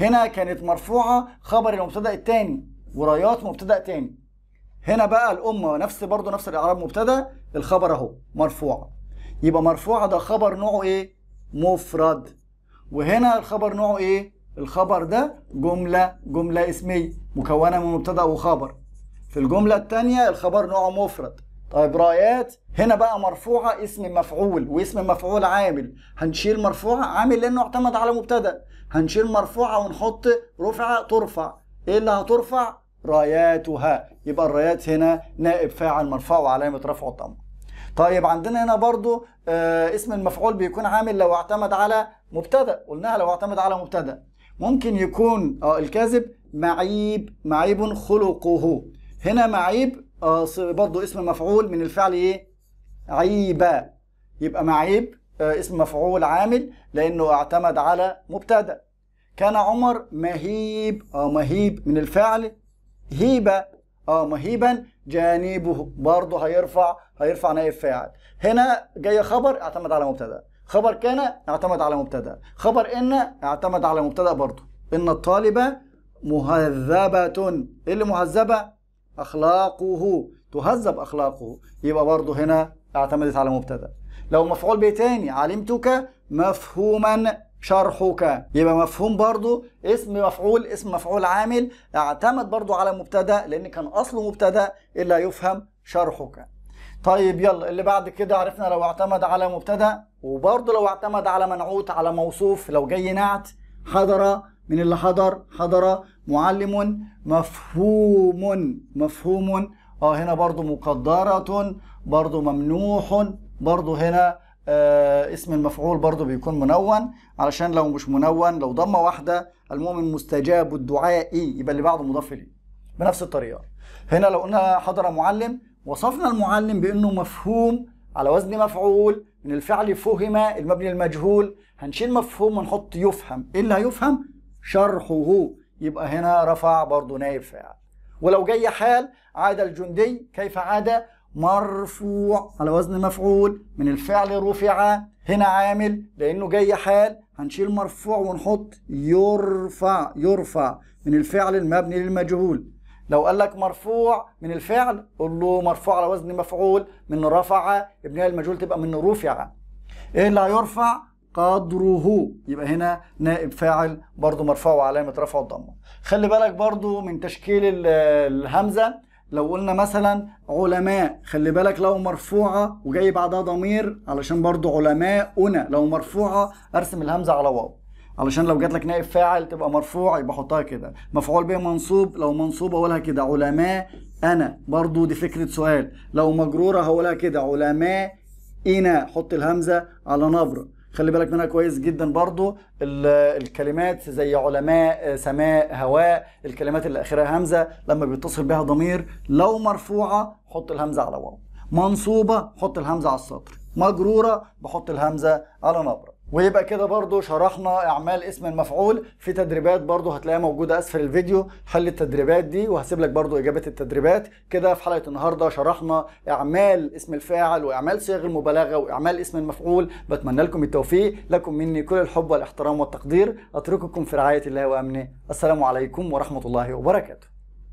هنا كانت مرفوعه خبر المبتدا الثاني ورايات مبتدا ثاني هنا بقى الامه نفس برضه نفس الاعراب مبتدا الخبر اهو مرفوعه يبقى مرفوعه ده خبر نوعه ايه مفرد وهنا الخبر نوعه ايه الخبر ده جمله جمله اسميه مكونه من مبتدا وخبر في الجمله الثانيه الخبر نوعه مفرد طيب رايات هنا بقى مرفوعة اسم مفعول واسم مفعول عامل هنشيل مرفوعة عامل لأنه اعتمد على مبتدأ هنشيل مرفوعة ونحط رفعة ترفع إيه اللي هترفع؟ راياتها يبقى الرايات هنا نائب فاعل مرفوع وعلامة رفع الضمة طيب عندنا هنا برضو آه اسم المفعول بيكون عامل لو اعتمد على مبتدأ قلناها لو اعتمد على مبتدأ ممكن يكون اه الكاذب معيب معيب خلقه هنا معيب آه، برضه اسم مفعول من الفعل ايه عيبا يبقى معيب آه، اسم مفعول عامل لانه اعتمد على مبتدا كان عمر مهيب اه مهيب من الفعل هيبه اه مهيبا جانبه برضه هيرفع هيرفع نائب فاعل هنا جاي خبر اعتمد على مبتدا خبر كان اعتمد على مبتدا خبر ان اعتمد على مبتدا برضه ان الطالبه مهذبه ايه اللي مهذبه أخلاقه تهذب أخلاقه يبقى برضه هنا اعتمدت على مبتدأ لو مفعول به تاني علمتك مفهوما شرحك يبقى مفهوم برضو اسم مفعول اسم مفعول عامل اعتمد برضو على مبتدا لان كان اصله مبتدا الا يفهم شرحك طيب يلا اللي بعد كده عرفنا لو اعتمد على مبتدا وبرضو لو اعتمد على منعوت على موصوف لو جاي نعت حضر من اللي حضر حضر معلم مفهوم مفهوم اه هنا برضو مقدرة برضو ممنوح برضو هنا آه اسم المفعول برضو بيكون منون علشان لو مش منون لو ضمة واحدة المؤمن مستجاب الدعاء إيه؟ يبقى اللي بعده مضاف إليه بنفس الطريقة هنا لو قلنا حضر معلم وصفنا المعلم بأنه مفهوم على وزن مفعول من الفعل فهم المبني المجهول هنشيل مفهوم ونحط يفهم ايه اللي هيفهم شرحه يبقى هنا رفع برضه نائب فاعل ولو جاي حال عاد الجندي كيف عاد مرفوع على وزن مفعول من الفعل رفع هنا عامل لانه جاي حال هنشيل مرفوع ونحط يرفع يرفع من الفعل المبني للمجهول لو قال لك مرفوع من الفعل قول له مرفوع على وزن مفعول من رفع ابنها المجهول تبقى من رفع ايه اللي هيرفع قدره يبقى هنا نائب فاعل برضو مرفوع وعلامة رفع الضمة خلي بالك برضو من تشكيل الهمزة لو قلنا مثلا علماء خلي بالك لو مرفوعة وجاي بعدها ضمير علشان برضو علماؤنا لو مرفوعة ارسم الهمزة على واو علشان لو جات لك نائب فاعل تبقى مرفوع يبقى حطها كده مفعول به منصوب لو منصوب اقولها كده علماء انا برضو دي فكرة سؤال لو مجرورة هقولها كده علماء إنا حط الهمزة على نبرة خلي بالك منها كويس جدا برضو الكلمات زي علماء سماء هواء الكلمات اللي اخرها همزه لما بيتصل بها ضمير لو مرفوعه حط الهمزه على واو منصوبه حط الهمزه على السطر مجروره بحط الهمزه على نبره ويبقى كده برضو شرحنا اعمال اسم المفعول في تدريبات برضو هتلاقيها موجوده اسفل الفيديو حل التدريبات دي وهسيب لك برضو اجابه التدريبات كده في حلقه النهارده شرحنا اعمال اسم الفاعل واعمال صيغ المبالغه واعمال اسم المفعول بتمنى لكم التوفيق لكم مني كل الحب والاحترام والتقدير اترككم في رعايه الله وامنه السلام عليكم ورحمه الله وبركاته